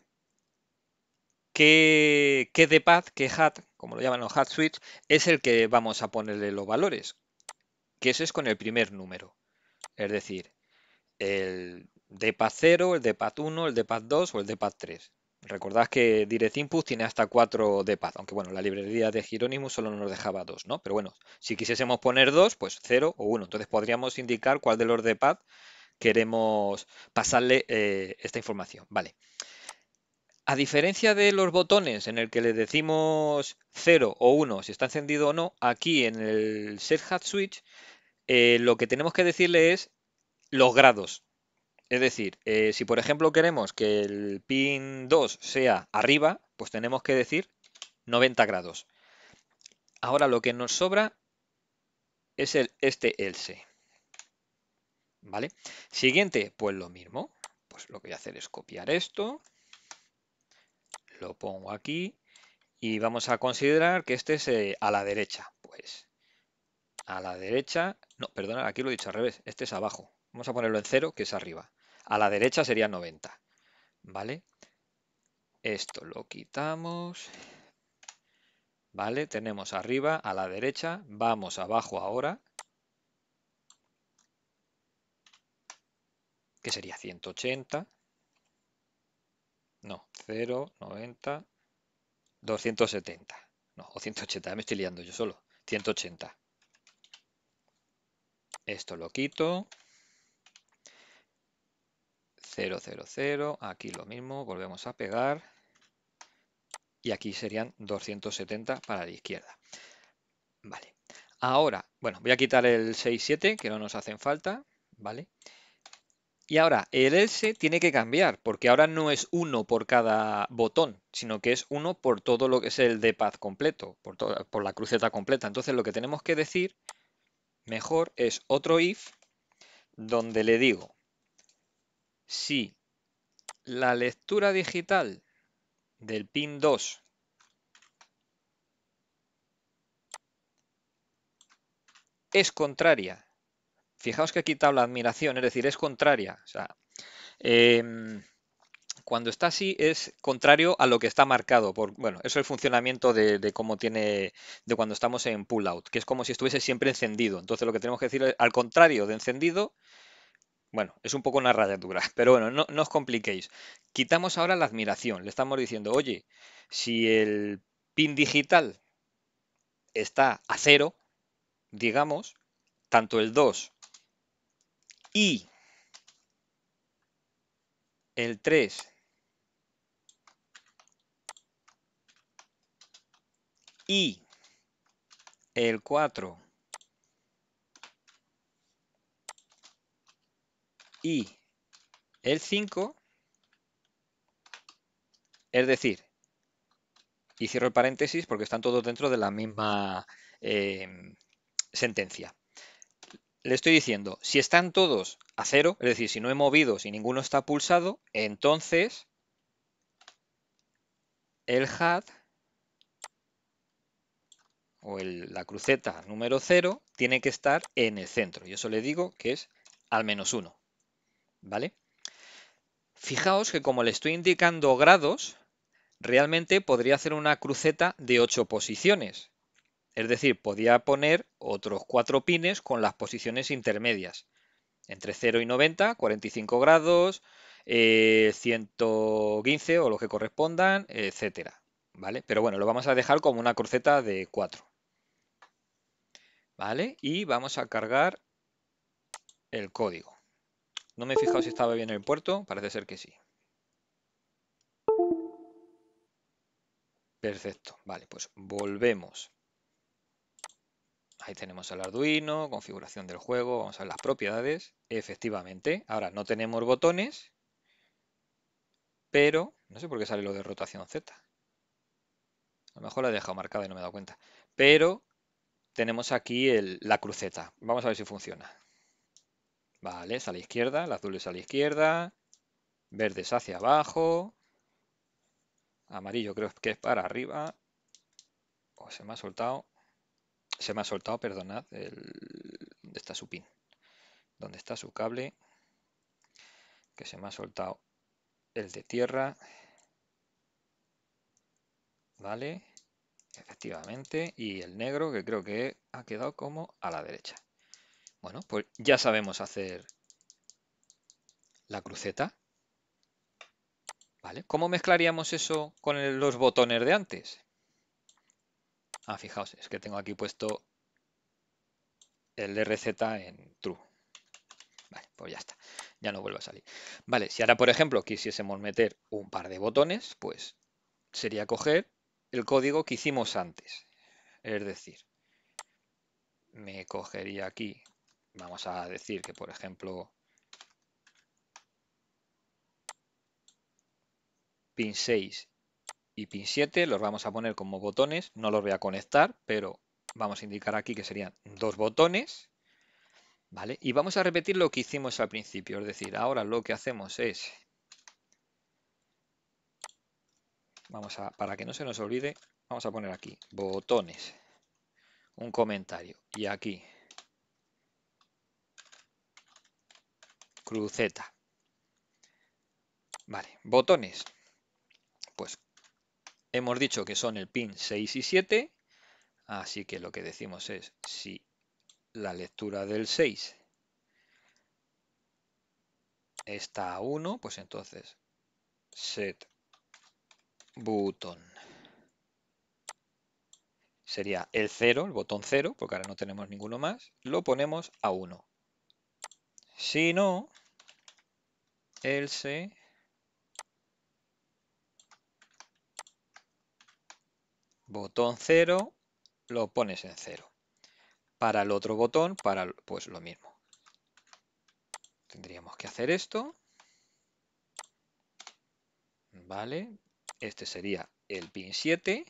A: qué que de que hat, como lo llaman los hat switch, es el que vamos a ponerle los valores, que eso es con el primer número. Es decir, el de 0, el de 1, el de 2 o el de 3. Recordad que Direct Input tiene hasta 4 de aunque bueno, la librería de Jerónimo solo nos dejaba 2, ¿no? Pero bueno, si quisiésemos poner 2, pues 0 o 1. Entonces podríamos indicar cuál de los de queremos pasarle eh, esta información. Vale. A diferencia de los botones en el que le decimos 0 o 1 si está encendido o no, aquí en el Set Hat Switch eh, lo que tenemos que decirle es los grados. Es decir, eh, si por ejemplo queremos que el pin 2 sea arriba, pues tenemos que decir 90 grados. Ahora lo que nos sobra es el, este else. ¿Vale? Siguiente, pues lo mismo. Pues lo que voy a hacer es copiar esto lo pongo aquí y vamos a considerar que este es eh, a la derecha. Pues a la derecha, no, perdona, aquí lo he dicho al revés, este es abajo. Vamos a ponerlo en cero que es arriba. A la derecha sería 90, ¿vale? Esto lo quitamos, ¿vale? Tenemos arriba, a la derecha, vamos abajo ahora, que sería 180, no, 0, 90, 270. No, o 180, me estoy liando yo solo. 180. Esto lo quito. 0, 0, 0. Aquí lo mismo, volvemos a pegar. Y aquí serían 270 para la izquierda. Vale. Ahora, bueno, voy a quitar el 6, 7, que no nos hacen falta. Vale. Y ahora, el else tiene que cambiar, porque ahora no es uno por cada botón, sino que es uno por todo lo que es el de paz completo, por, por la cruceta completa. Entonces lo que tenemos que decir mejor es otro if donde le digo si la lectura digital del pin 2 es contraria Fijaos que ha quitado la admiración, es decir, es contraria. Em, cuando está así es contrario a lo que está marcado. bueno, eso es el funcionamiento de, cómo tiene, de cuando estamos en pull out, que es como si estuviese siempre encendido. Entonces lo que tenemos que decir es, al contrario de encendido, bueno, es un poco una rayadura, (laughs) pero bueno, no, no os compliquéis. Quitamos ahora la admiración. Le estamos diciendo, oye, si el pin digital está a cero, digamos, tanto el 2 y el 3 y el 4 y el 5, es decir, y cierro el paréntesis porque están todos dentro de la misma eh, sentencia le estoy diciendo, si están todos a cero, es decir, si no he movido, si ninguno está pulsado, entonces el hat o la cruceta número 0 tiene que estar en el centro. Y eso le digo que es al menos 1. ¿Vale? Fijaos que como le estoy indicando grados, realmente podría hacer una cruceta de ocho posiciones. Es decir, podía poner otros cuatro pines con las posiciones intermedias. Entre 0 y 90, 45 grados, 115 eh, o lo que correspondan, etcétera. ¿Vale? Pero bueno, lo vamos a dejar como una corceta de 4. ¿Vale? Y vamos a cargar el código. No me he fijado si estaba bien el puerto, parece ser que sí. Perfecto, vale, pues volvemos. Ahí tenemos el Arduino, configuración del juego, vamos a ver las propiedades. Efectivamente, ahora no tenemos botones, pero no sé por qué sale lo de rotación Z. A lo mejor la he dejado marcada y no me he dado cuenta. Pero tenemos aquí la cruceta. Vamos a ver si funciona. Vale, es a la izquierda, Las azul a la izquierda, verdes hacia abajo, amarillo creo que es para arriba. O pues se me ha soltado se me ha soltado, perdonad, el, ¿dónde está su pin? ¿Dónde está su cable? Que se me ha soltado el de tierra. Vale, efectivamente. Y el negro que creo que ha quedado como a la derecha. Bueno, pues ya sabemos hacer la cruceta. ¿Vale? ¿Cómo mezclaríamos eso con los botones de antes? Ah, fijaos, es que tengo aquí puesto el RZ en true. Vale, pues ya está, ya no vuelve a salir. Vale, si ahora, por ejemplo, quisiésemos meter un par de botones, pues sería coger el código que hicimos antes. Es decir, me cogería aquí, vamos a decir que, por ejemplo, pin 6 y pin 7 los vamos a poner como botones, no los voy a conectar, pero vamos a indicar aquí que serían dos botones, ¿vale? Y vamos a repetir lo que hicimos al principio, es decir, ahora lo que hacemos es, vamos a, para que no se nos olvide, vamos a poner aquí, botones, un comentario, y aquí, cruceta, vale, botones, pues Hemos dicho que son el pin 6 y 7, así que lo que decimos es si la lectura del 6 está a 1, pues entonces set button sería el 0, el botón 0, porque ahora no tenemos ninguno más, lo ponemos a 1. Si no, el se botón 0, lo pones en 0. Para el otro botón, para pues lo mismo. Tendríamos que hacer esto. Vale, este sería el pin 7.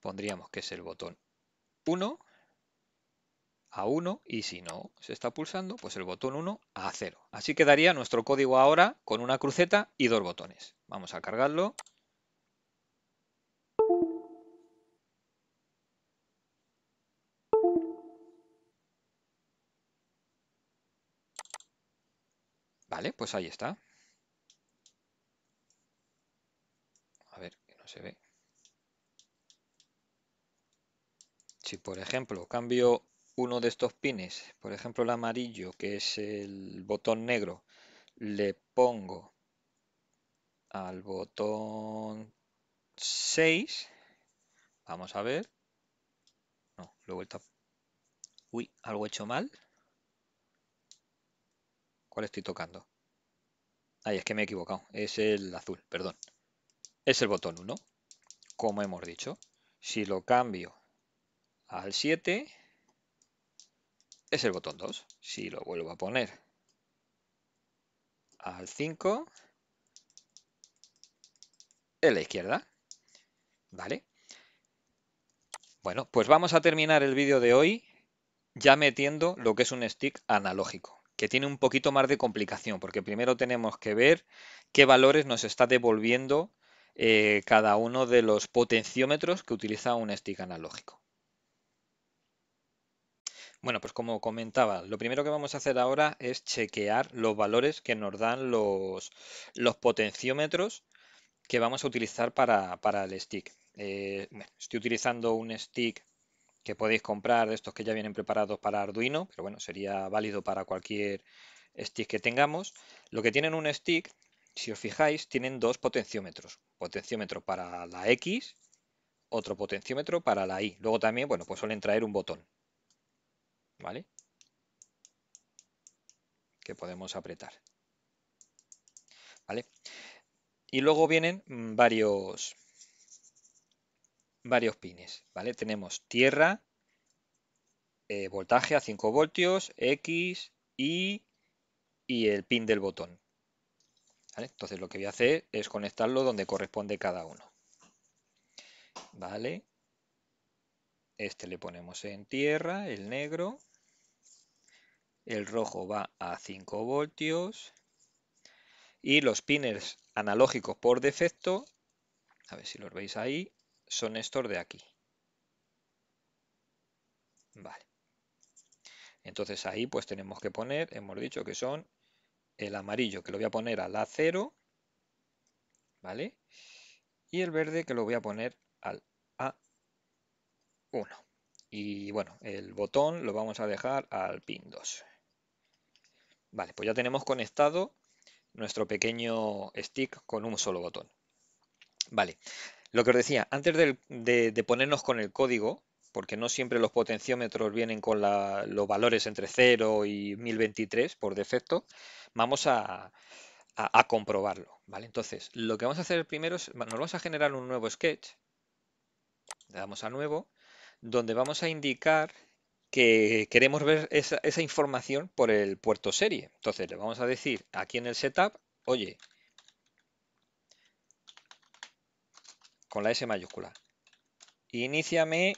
A: Pondríamos que es el botón 1 a 1 y si no se está pulsando, pues el botón 1 a 0. Así quedaría nuestro código ahora con una cruceta y dos botones. Vamos a cargarlo. Vale, pues ahí está. A ver, que no se ve. Si por ejemplo cambio uno de estos pines, por ejemplo el amarillo, que es el botón negro, le pongo al botón 6, vamos a ver, no, lo he vuelto Uy, algo he hecho mal. ¿Cuál estoy tocando? Ay, es que me he equivocado. Es el azul, perdón. Es el botón 1, como hemos dicho. Si lo cambio al 7, es el botón 2. Si lo vuelvo a poner al 5, es la izquierda. ¿Vale? Bueno, pues vamos a terminar el vídeo de hoy ya metiendo lo que es un stick analógico que tiene un poquito más de complicación, porque primero tenemos que ver qué valores nos está devolviendo eh, cada uno de los potenciómetros que utiliza un stick analógico. Bueno, pues como comentaba, lo primero que vamos a hacer ahora es chequear los valores que nos dan los, potenciómetros que vamos a utilizar para, el stick. Eh, estoy utilizando un stick que podéis comprar de estos que ya vienen preparados para Arduino, pero bueno, sería válido para cualquier stick que tengamos. Lo que tienen un stick, si os fijáis, tienen dos potenciómetros. Potenciómetro para la X, otro potenciómetro para la Y. Luego también, bueno, pues suelen traer un botón. ¿Vale? Que podemos apretar. ¿Vale? Y luego vienen mm, varios, varios pines, ¿vale? Tenemos tierra, eh, voltaje a 5 voltios, X, Y y el pin del botón. Entonces lo que voy a hacer es conectarlo donde corresponde cada uno. ¿Vale? Este le ponemos en tierra, el negro. El rojo va a 5 voltios. Y los pines analógicos por defecto, a ver si los veis ahí, son estos de aquí. Vale. Entonces ahí pues tenemos que poner, hemos dicho que son el amarillo, que lo voy a poner al A0, ¿vale? Y el verde que lo voy a poner al A1. Y bueno, el botón lo vamos a dejar al pin 2. Vale, pues ya tenemos conectado nuestro pequeño stick con un solo botón. Vale, lo que os decía, antes de, ponernos con el código, porque no siempre los potenciómetros vienen con los valores entre 0 y 1023 por defecto, vamos a, comprobarlo. ¿vale? Entonces, lo que vamos a hacer primero es, nos vamos a generar un nuevo sketch, le damos a nuevo, donde vamos a indicar que queremos ver esa información por el puerto serie. Entonces, le vamos a decir aquí en el setup, oye, con la S mayúscula. Iníciame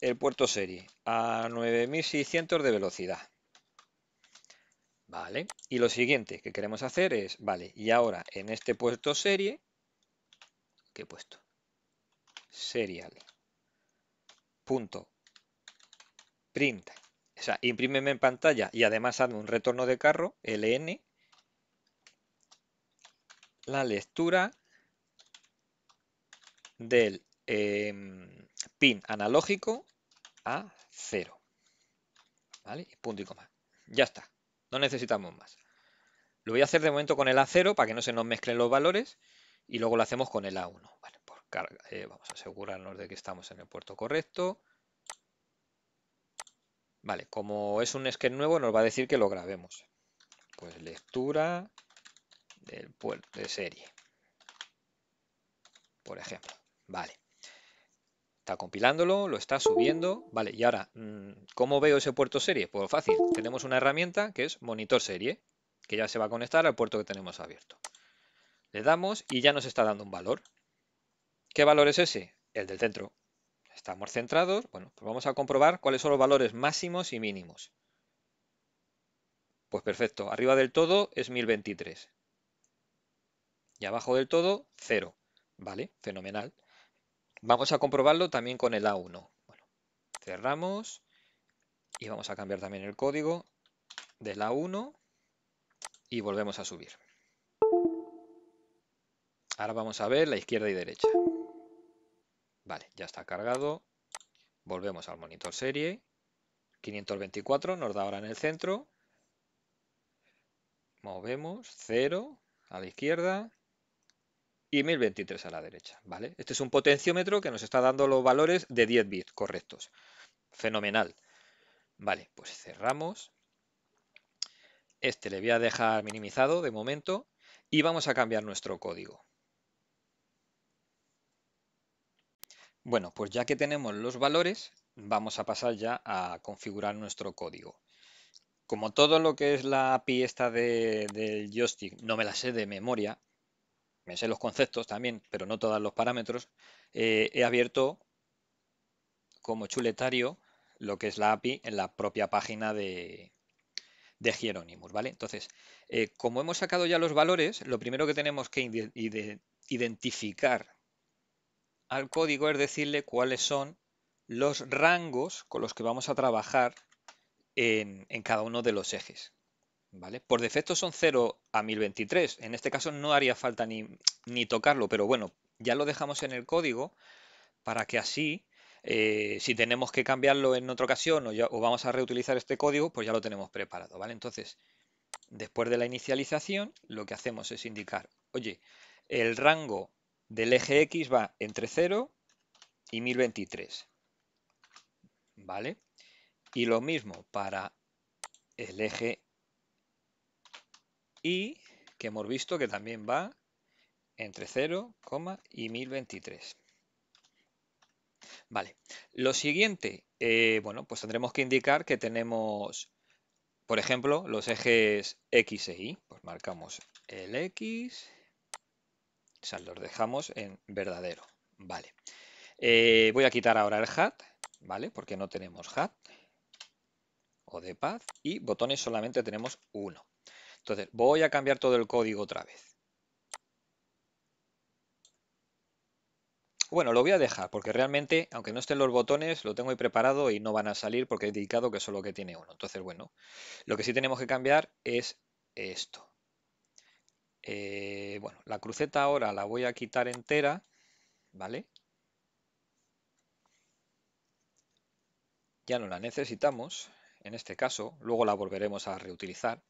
A: el puerto serie a 9600 de velocidad. Vale, y lo siguiente que queremos hacer es, vale, y ahora en este puerto serie, ¿qué he puesto? Serial. Punto. Print. O sea, imprímeme en pantalla y además hazme un retorno de carro, LN. La lectura del em, pin analógico a 0. ¿Vale? Punto y coma. Ya está. No necesitamos más. Lo voy a hacer de momento con el A0 para que no se nos mezclen los valores y luego lo hacemos con el A1. Eh, vamos a asegurarnos de que estamos en el puerto correcto. Vale, como es un sketch nuevo nos va a decir que lo grabemos. Pues lectura del puerto de serie. Por ejemplo. Vale. Está compilándolo, lo está subiendo. Vale, y ahora, mm, ¿cómo veo ese puerto serie? Pues fácil, tenemos una herramienta que es monitor serie, que ya se va a conectar al puerto que tenemos abierto. Le damos y ya nos está dando un valor. ¿Qué valor es ese? El del centro. Estamos centrados. Bueno, pues vamos a comprobar cuáles son los valores máximos y mínimos. Pues perfecto, arriba del todo es 1023. Y abajo del todo, 0. Vale, fenomenal. Vamos a comprobarlo también con el A1. cerramos y vamos a cambiar también el código del A1 y volvemos a subir. Ahora vamos a ver la izquierda y derecha. Vale, ya está cargado. Volvemos al monitor serie. 524 nos da ahora en el centro. Movemos 0 a la izquierda, y 1023 a la derecha. ¿vale? Este es un potenciómetro que nos está dando los valores de 10 bits correctos. Fenomenal. Vale, pues cerramos. Este le voy a dejar minimizado de momento y vamos a cambiar nuestro código. Bueno, pues ya que tenemos los valores, vamos a pasar ya a configurar nuestro código. Como todo lo que es la API esta de, del joystick no me la sé de memoria, me sé los conceptos también, pero no todos los parámetros, eh, he abierto como chuletario lo que es la API en la propia página de, de Hieronymus, ¿vale? Entonces, eh, como hemos sacado ya los valores, lo primero que tenemos que identificar al código es decirle cuáles son los rangos con los que vamos a trabajar en cada uno de los ejes. Por defecto son 0 a 1023. En este caso no haría falta ni, tocarlo, pero bueno, ya lo dejamos en el código para que así, eh, si tenemos que cambiarlo en otra ocasión o, vamos a reutilizar este código, pues ya lo tenemos preparado, ¿vale? Entonces, después de la inicialización, lo que hacemos es indicar, oye, el rango del eje X va entre 0 y 1023, ¿vale? Y lo mismo para el eje y que hemos visto que también va entre 0, y 1023. Vale, lo siguiente, eh, bueno, pues tendremos que indicar que tenemos, por ejemplo, los ejes X e Y. Pues marcamos el X, o sea, los dejamos en verdadero. Vale, eh, voy a quitar ahora el hat, ¿vale? Porque no tenemos hat o de paz y botones solamente tenemos uno. Entonces, voy a cambiar todo el código otra vez. Bueno, lo voy a dejar porque realmente, aunque no estén los botones, lo tengo ahí preparado y no van a salir porque he dedicado que solo que tiene uno. Entonces, bueno, lo que sí tenemos que cambiar es esto. Eh, bueno, la cruceta ahora la voy a quitar entera, ¿vale? Ya no la necesitamos, en este caso, luego la volveremos a reutilizar.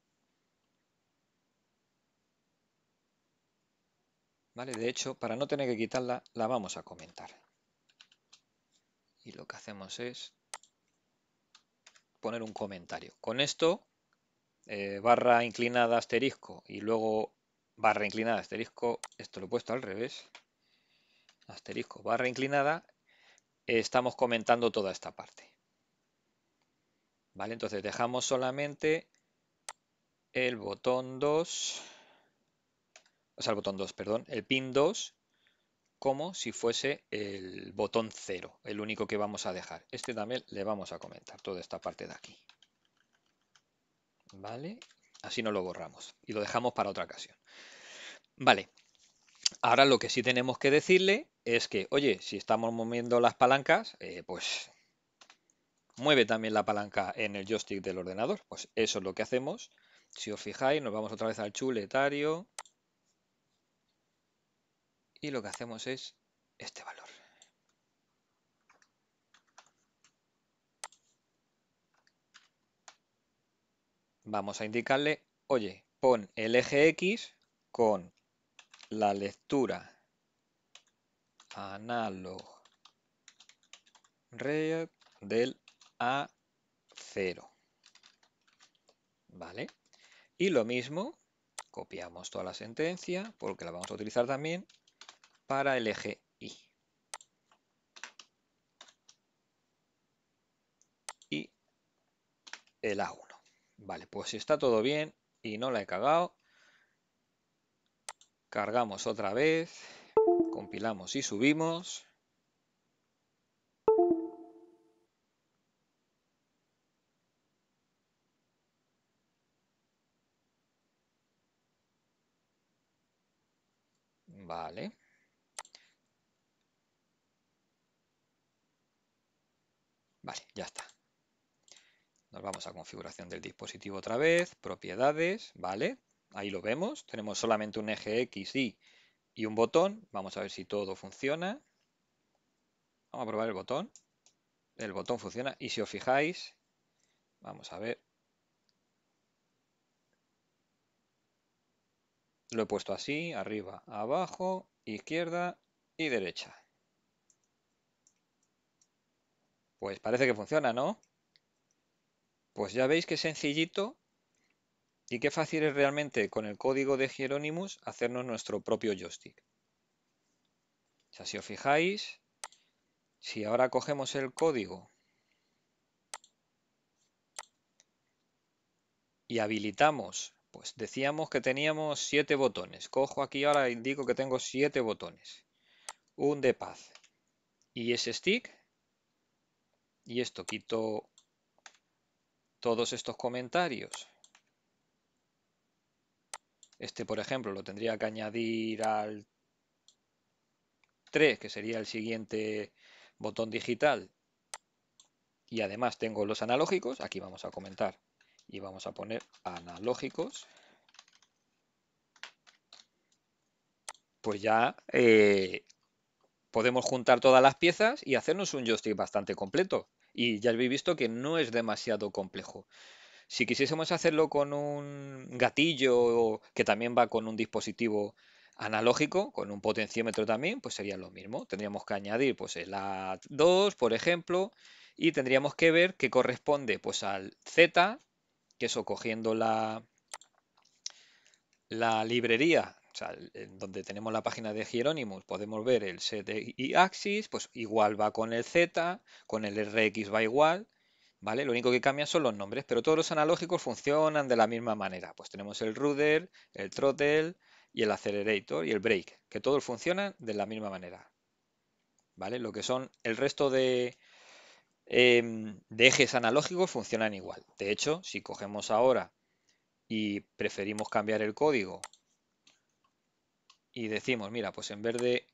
A: ¿Vale? De hecho, para no tener que quitarla, la vamos a comentar. Y lo que hacemos es poner un comentario. Con esto, eh, barra inclinada asterisco y luego barra inclinada asterisco, esto lo he puesto al revés, asterisco barra inclinada, eh, estamos comentando toda esta parte. ¿Vale? Entonces dejamos solamente el botón 2 al botón 2, perdón, el pin 2 como si fuese el botón 0, el único que vamos a dejar. Este también le vamos a comentar, toda esta parte de aquí. ¿Vale? Así no lo borramos y lo dejamos para otra ocasión. Vale, ahora lo que sí tenemos que decirle es que, oye, si estamos moviendo las palancas, eh, pues mueve también la palanca en el joystick del ordenador. Pues eso es lo que hacemos. Si os fijáis, nos vamos otra vez al chuletario, y lo que hacemos es este valor. Vamos a indicarle, oye, pon el eje X con la lectura análogo del A0. ¿Vale? Y lo mismo, copiamos toda la sentencia, porque la vamos a utilizar también, para el eje Y. Y el A1. Vale, pues si está todo bien y no la he cagado, cargamos otra vez, compilamos y subimos. Vale. Vale, ya está. Nos vamos a configuración del dispositivo otra vez, propiedades, ¿vale? Ahí lo vemos, tenemos solamente un eje X, Y y un botón. Vamos a ver si todo funciona. Vamos a probar el botón. El botón funciona y si os fijáis, vamos a ver. Lo he puesto así, arriba, abajo, izquierda y derecha. Pues parece que funciona, ¿no? Pues ya veis qué sencillito y qué fácil es realmente con el código de Hieronymus hacernos nuestro propio joystick. O sea, si os fijáis, si ahora cogemos el código y habilitamos, pues decíamos que teníamos siete botones. Cojo aquí ahora indico que tengo siete botones. Un de paz. Y ese stick y esto quito todos estos comentarios. Este, por ejemplo, lo tendría que añadir al 3, que sería el siguiente botón digital. Y además tengo los analógicos. Aquí vamos a comentar y vamos a poner analógicos. Pues ya eh, podemos juntar todas las piezas y hacernos un joystick bastante completo. Y ya habéis visto que no es demasiado complejo. Si quisiésemos hacerlo con un gatillo que también va con un dispositivo analógico, con un potenciómetro también, pues sería lo mismo. Tendríamos que añadir pues, el A2, por ejemplo, y tendríamos que ver qué corresponde pues, al Z, que eso cogiendo la, la librería o sea, en donde tenemos la página de Hieronymus podemos ver el set y-axis, pues igual va con el z, con el rx va igual, ¿vale? Lo único que cambian son los nombres, pero todos los analógicos funcionan de la misma manera. Pues tenemos el rudder, el throttle y el accelerator y el brake, que todos funcionan de la misma manera, ¿vale? Lo que son el resto de, em, de ejes analógicos funcionan igual. De hecho, si cogemos ahora y preferimos cambiar el código y decimos, mira, pues en vez de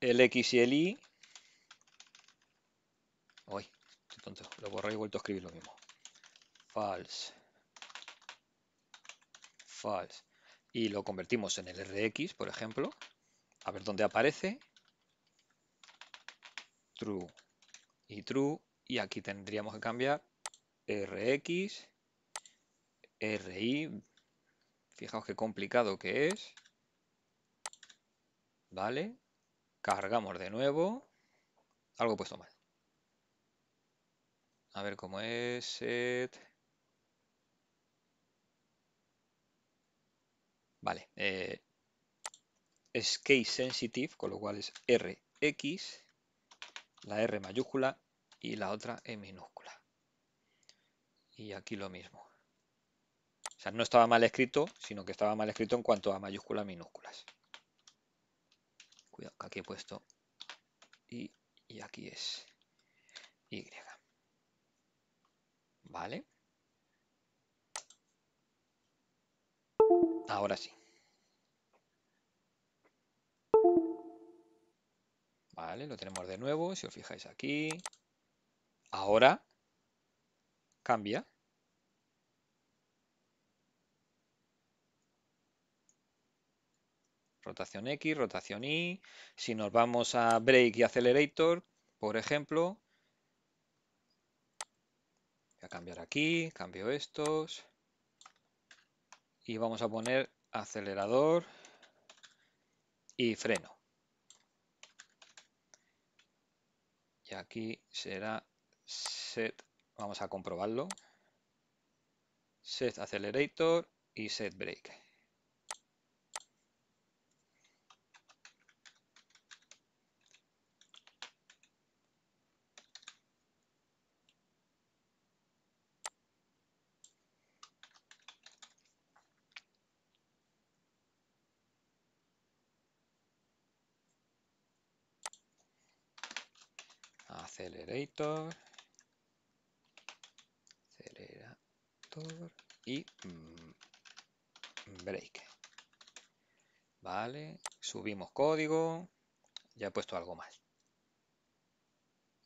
A: el X y el Y, uy, lo borré y vuelto a escribir lo mismo. False. False. Y lo convertimos en el RX, por ejemplo. A ver dónde aparece. True y true. Y aquí tendríamos que cambiar RX, RI. Fijaos qué complicado que es. Vale. Cargamos de nuevo. Algo he puesto mal. A ver cómo es. Set. Vale. es eh, case sensitive, con lo cual es RX, la R mayúscula y la otra en minúscula. Y aquí lo mismo. O sea, no estaba mal escrito, sino que estaba mal escrito en cuanto a mayúsculas minúsculas. Cuidado, que aquí he puesto y, y aquí es y. ¿Vale? Ahora sí. Vale, lo tenemos de nuevo. Si os fijáis aquí, ahora cambia. rotación X, rotación Y. Si nos vamos a Break y Accelerator, por ejemplo, voy a cambiar aquí, cambio estos y vamos a poner acelerador y freno. Y aquí será set, vamos a comprobarlo, set accelerator y set brake. y mm, break. Vale, subimos código. Ya he puesto algo más.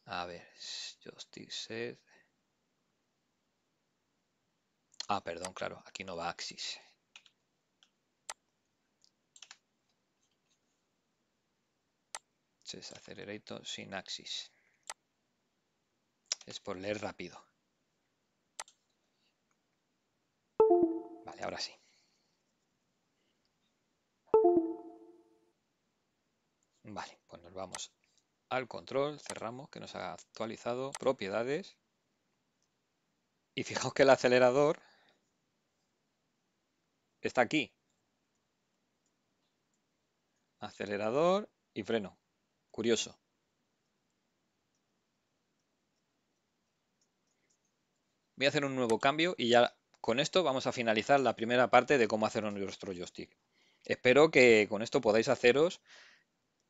A: A ver, Justice Ah, perdón, claro, aquí no va Axis. es sin Axis es por leer rápido. Vale, ahora sí. Vale, pues nos vamos al control, cerramos, que nos ha actualizado, propiedades. Y fijaos que el acelerador está aquí. Acelerador y freno. Curioso. Voy a hacer un nuevo cambio y ya con esto vamos a finalizar la primera parte de cómo hacer nuestro joystick. Espero que con esto podáis haceros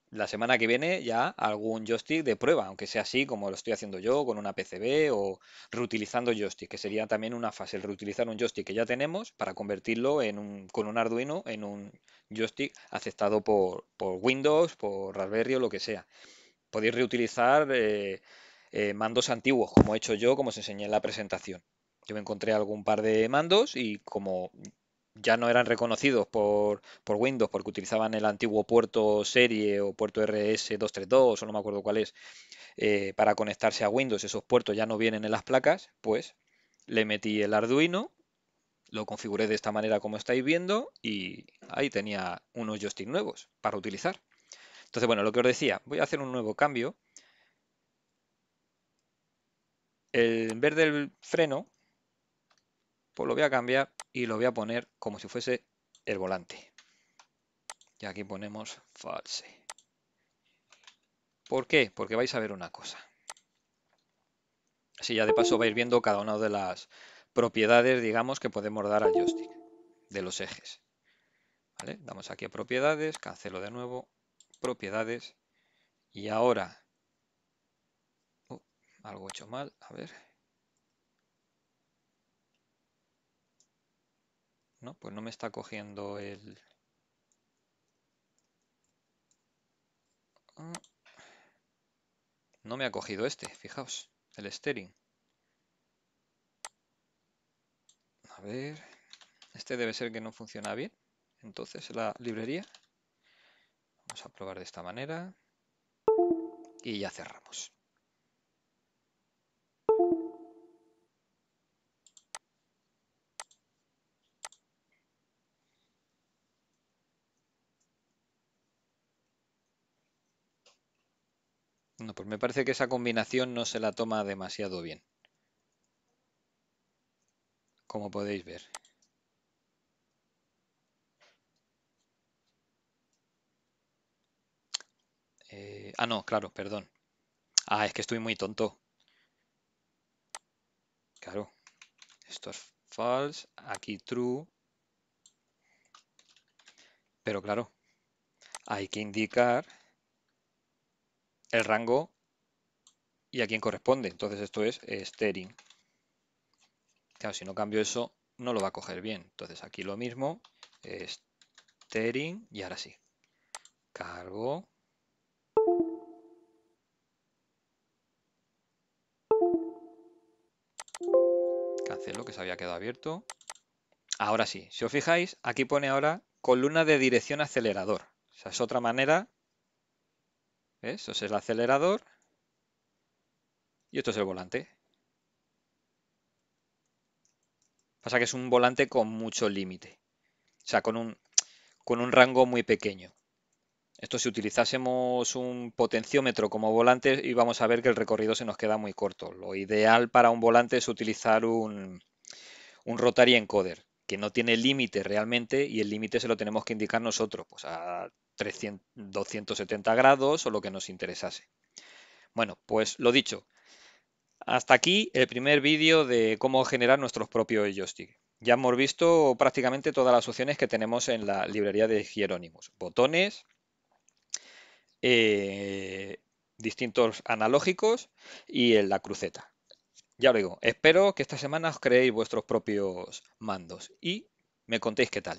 A: la semana que viene ya algún joystick de prueba, aunque sea así como lo estoy haciendo yo con una PCB o reutilizando joystick, que sería también una fase, el reutilizar un joystick que ya tenemos para convertirlo en un, con un Arduino en un joystick aceptado por, Windows, por Raspberry o lo que sea. Podéis reutilizar... Eh, eh, mandos antiguos, como he hecho yo, como os enseñé en la presentación. Yo me encontré algún par de mandos y como ya no eran reconocidos por, por, Windows porque utilizaban el antiguo puerto serie o puerto RS232 o no me acuerdo cuál es, eh, para conectarse a Windows, esos puertos ya no vienen en las placas, pues le metí el Arduino, lo configuré de esta manera como estáis viendo y ahí tenía unos joystick nuevos para utilizar. Entonces, bueno, lo que os decía, voy a hacer un nuevo cambio el, en vez del freno, pues lo voy a cambiar y lo voy a poner como si fuese el volante. Y aquí ponemos false. ¿Por qué? Porque vais a ver una cosa. Así ya de paso vais viendo cada una de las propiedades, digamos, que podemos dar al joystick de los ejes. Damos aquí a propiedades, cancelo de nuevo, propiedades. Y ahora algo hecho mal, a ver. No, pues no me está cogiendo el... Mm. No me ha cogido este, fijaos, el steering. A ver, este debe ser que no funciona bien. Entonces la librería. Vamos a probar de esta manera. Y ya cerramos. No, pues me parece que esa combinación no se la toma demasiado bien. Como podéis ver. Eh, ah, no, claro, perdón. Ah, es que estoy muy tonto. Claro. Esto es false, aquí true. Pero claro, hay que indicar el rango y a quién corresponde. Entonces esto es eh, steering. Claro, si no cambio eso, no lo va a coger bien. Entonces aquí lo mismo, eh, steering y ahora sí. Cargo. Cancelo, que se había quedado abierto. Ahora sí, si os fijáis, aquí pone ahora columna de dirección acelerador. O sea, es otra manera eso es el acelerador y esto es el volante. Pasa que es un volante con mucho límite, o sea, con un, con un rango muy pequeño. Esto si utilizásemos un potenciómetro como volante íbamos a ver que el recorrido se nos queda muy corto. Lo ideal para un volante es utilizar un, un rotary encoder que no tiene límite realmente y el límite se lo tenemos que indicar nosotros, pues a 270 grados o lo que nos interesase. Bueno, pues lo dicho, hasta aquí el primer vídeo de cómo generar nuestros propios joystick. Ya hemos visto prácticamente todas las opciones que tenemos en la librería de jerónimos Botones, eh, distintos analógicos y en la cruceta. Ya lo digo, espero que esta semana os creéis vuestros propios mandos y me contéis qué tal.